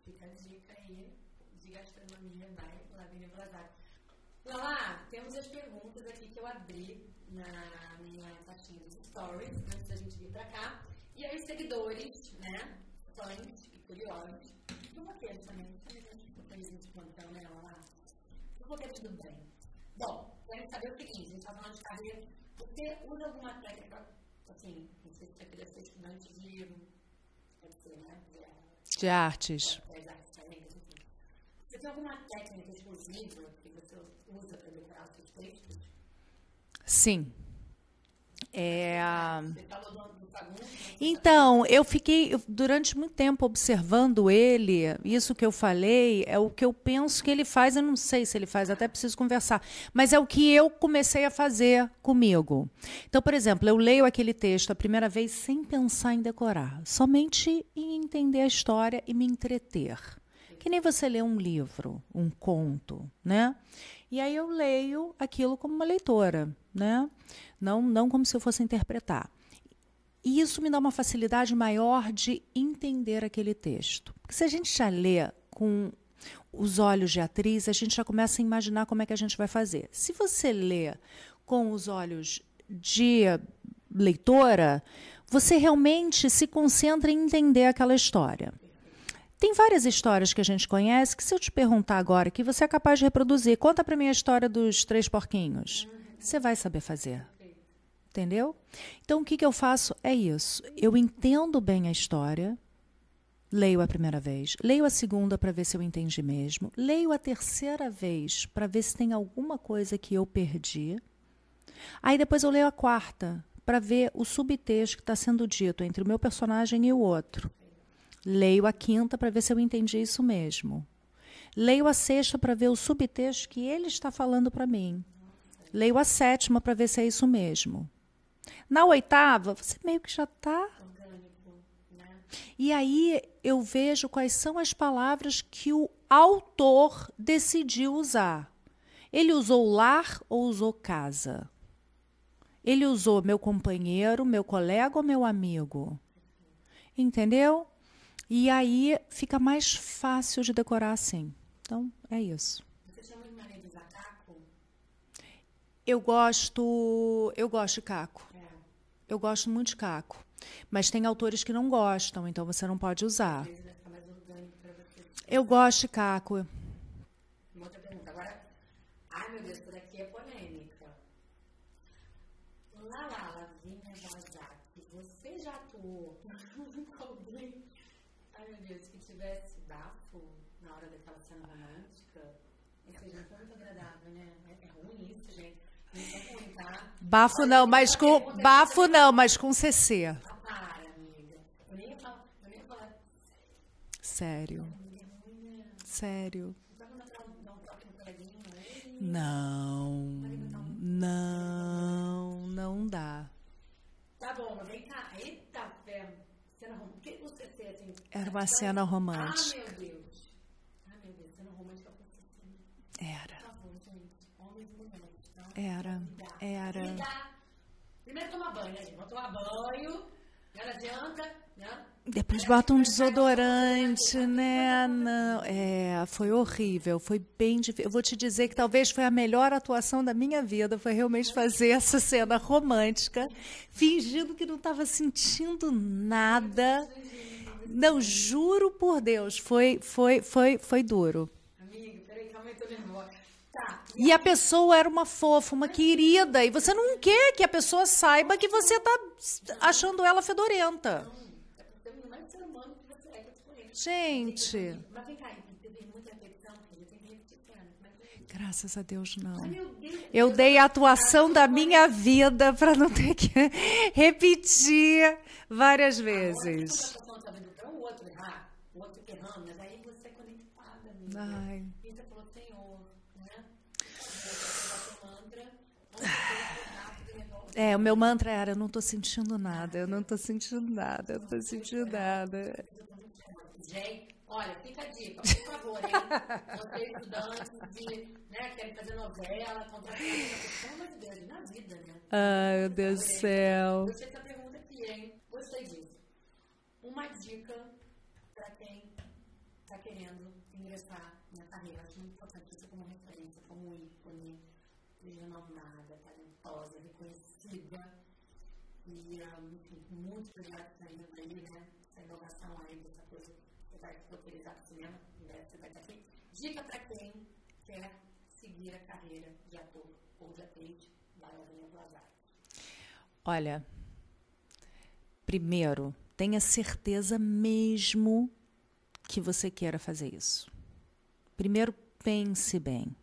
Speaker 1: Lá, temos as perguntas aqui que eu abri na minha caixinha dos stories, antes da gente vir pra cá. E aí, seguidores, né? Fãs e curiosos. Fofoqueiros também. Fofoqueiros de plantão, né, Lala? Fofoqueiros do bem. Bom, quero saber o seguinte: a gente tá falando de carreira. Você usa alguma técnica assim, não sei se você queria ser estudante de, pode ser, né? De,
Speaker 2: artes.
Speaker 1: É, de artes também, enfim. Você tem alguma técnica exclusiva que você usa para decorar os seus textos?
Speaker 2: Sim. É... Você tá- ah, falou então, eu fiquei durante muito tempo observando ele. Isso que eu falei é o que eu penso que ele faz. Eu não sei se ele faz, até preciso conversar. Mas é o que eu comecei a fazer comigo. Então, por exemplo, eu leio aquele texto a primeira vez sem pensar em decorar, somente em entender a história e me entreter. Que nem você lê um livro, um conto, né? E aí eu leio aquilo como uma leitora, né? Não, não como se eu fosse interpretar. E isso me dá uma facilidade maior de entender aquele texto. Porque se a gente já lê com os olhos de atriz, a gente já começa a imaginar como é que a gente vai fazer. Se você lê com os olhos de leitora, você realmente se concentra em entender aquela história. Tem várias histórias que a gente conhece que, se eu te perguntar agora, que você é capaz de reproduzir. Conta para mim a história dos três porquinhos. Você vai saber fazer. Entendeu? Então, o que, que eu faço é isso. Eu entendo bem a história, leio a primeira vez, leio a segunda para ver se eu entendi mesmo, leio a terceira vez para ver se tem alguma coisa que eu perdi. Aí depois eu leio a quarta para ver o subtexto que está sendo dito entre o meu personagem e o outro. Leio a quinta para ver se eu entendi isso mesmo. Leio a sexta para ver o subtexto que ele está falando para mim. Leio a sétima para ver se é isso mesmo. Na oitava, você meio que já está. E aí eu vejo quais são as palavras que o autor decidiu usar. Ele usou lar ou usou casa? Ele usou meu companheiro, meu colega ou meu amigo? Entendeu? E aí fica mais fácil de decorar assim. Então, é isso. Você chama de marido de caco? Eu gosto, eu gosto de caco. Eu gosto muito de caco. Mas tem autores que não gostam, então você não pode usar. Eu gosto de caco. Bafo não, mas com bafo não, mas com CC. Sério. Sério. Não. Não, não dá.
Speaker 1: Tá bom, mas vem cá. Eita, ferro. Era uma cena romântica. Ah, meu Deus. Era. Era. Primeiro tomar banho, né, gente? tomar banho. Ela adianta, né?
Speaker 2: Depois bota um desodorante, né? Não, é, foi horrível, foi bem difícil. Eu vou te dizer que talvez foi a melhor atuação da minha vida, foi realmente fazer essa cena romântica, fingindo que não estava sentindo nada. Não, juro por Deus, foi, foi, foi, foi duro.
Speaker 1: Amiga, peraí, calma aí, tô nervosa.
Speaker 2: E a pessoa era uma fofa, uma querida. E você não quer que a pessoa saiba que você está achando ela fedorenta. Gente. Graças a Deus, não. Eu dei a atuação da minha vida para não ter que repetir várias vezes.
Speaker 1: Então, é Ai.
Speaker 2: É, o meu mantra era: eu não estou sentindo nada, eu não estou sentindo nada, eu não estou sentindo nada.
Speaker 1: olha, fica a dica, por favor, hein? Vocês estudantes de, né, querem fazer novela, contar pelo amor de Deus, na vida, né?
Speaker 2: Ai, meu Deus do céu. Gostei
Speaker 1: dessa pergunta aqui, hein? Gostei disso. Uma dica para quem está querendo ingressar na carreira. Acho muito importante isso como referência, como ícone, seja visionária, talentosa, reconhecida vida. E, enfim, muito obrigada saindo né? Essa inovação aí, essa coisa que você vai utilizar para o cinema, né? você vai estar aqui. Dica para quem quer seguir a carreira de ator ou de atriz da Avenida do Azar.
Speaker 2: Olha, primeiro, tenha certeza mesmo que você queira fazer isso. Primeiro, pense bem.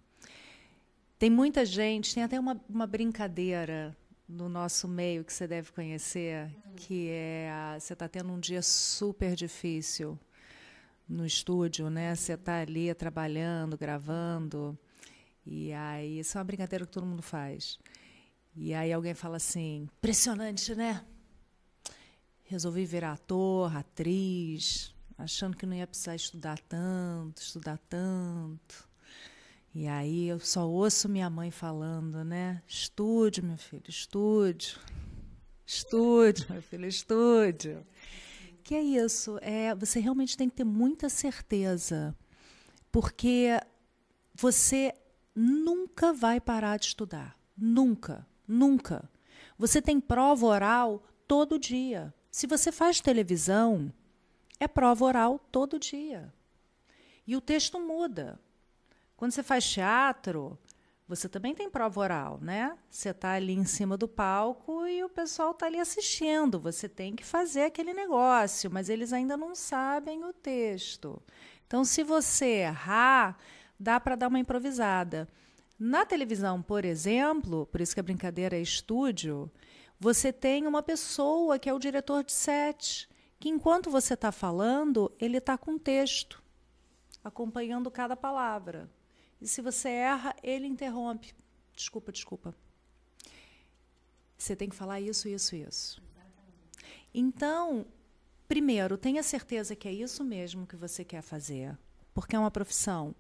Speaker 2: Tem muita gente, tem até uma, uma brincadeira no nosso meio que você deve conhecer, que é a, você está tendo um dia super difícil no estúdio, né? Você está ali trabalhando, gravando, e aí isso é uma brincadeira que todo mundo faz. E aí alguém fala assim, impressionante, né? Resolvi virar ator, atriz, achando que não ia precisar estudar tanto, estudar tanto. E aí eu só ouço minha mãe falando, né? Estude, meu filho, estude. Estude, meu filho, estude. Que é isso? É, você realmente tem que ter muita certeza, porque você nunca vai parar de estudar. Nunca, nunca. Você tem prova oral todo dia. Se você faz televisão, é prova oral todo dia. E o texto muda. Quando você faz teatro, você também tem prova oral, né? Você está ali em cima do palco e o pessoal está ali assistindo. Você tem que fazer aquele negócio, mas eles ainda não sabem o texto. Então, se você errar, dá para dar uma improvisada. Na televisão, por exemplo, por isso que a brincadeira é estúdio, você tem uma pessoa que é o diretor de set, que enquanto você está falando, ele está com texto, acompanhando cada palavra. E se você erra, ele interrompe. Desculpa, desculpa. Você tem que falar isso, isso, isso. Então, primeiro, tenha certeza que é isso mesmo que você quer fazer, porque é uma profissão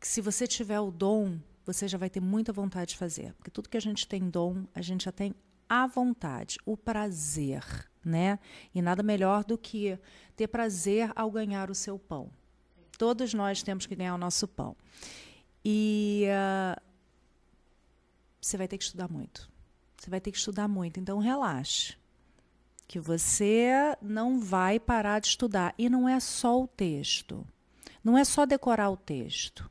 Speaker 2: que se você tiver o dom, você já vai ter muita vontade de fazer, porque tudo que a gente tem dom, a gente já tem a vontade, o prazer, né? E nada melhor do que ter prazer ao ganhar o seu pão. Todos nós temos que ganhar o nosso pão. E uh, você vai ter que estudar muito. Você vai ter que estudar muito. Então, relaxe. Que você não vai parar de estudar. E não é só o texto. Não é só decorar o texto.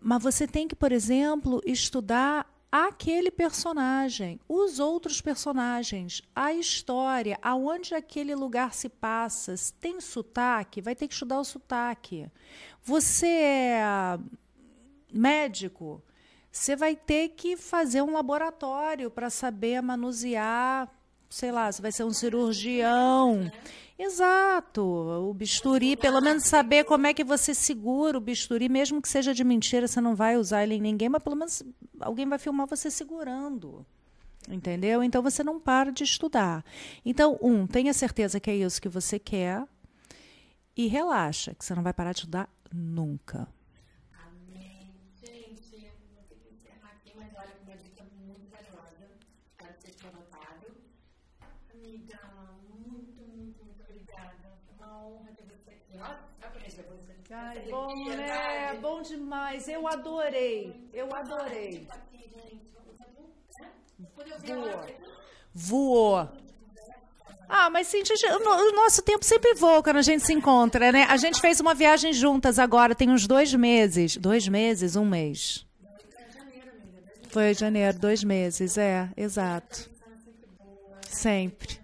Speaker 2: Mas você tem que, por exemplo, estudar aquele personagem, os outros personagens, a história, aonde aquele lugar se passa, se tem sotaque, vai ter que estudar o sotaque. Você é médico, você vai ter que fazer um laboratório para saber manusear, sei lá, você vai ser um cirurgião. Exato. O bisturi, pelo menos saber como é que você segura o bisturi, mesmo que seja de mentira, você não vai usar ele em ninguém, mas pelo menos alguém vai filmar você segurando. Entendeu? Então você não para de estudar. Então, um, tenha certeza que é isso que você quer e relaxa, que você não vai parar de estudar nunca.
Speaker 1: Ai, bom, né?
Speaker 2: Bom demais. Eu adorei. Eu
Speaker 1: adorei. Voou.
Speaker 2: Voou. Ah, mas sim, o nosso tempo sempre voa quando a gente se encontra, né? A gente fez uma viagem juntas agora, tem uns dois meses. Dois meses, um mês. Foi janeiro, dois meses, é, exato. Sempre.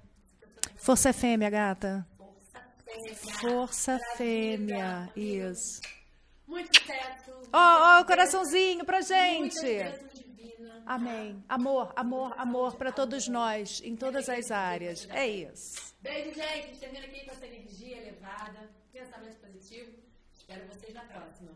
Speaker 2: Força fêmea, gata. Força fêmea. Isso. Muito teto. Ó, oh, oh, coraçãozinho pra gente. Amém. Amor, amor, amor para todos nós, em todas as áreas. É isso.
Speaker 1: Beijo, gente. Termino aqui com essa energia elevada, pensamento positivo. Espero vocês na próxima.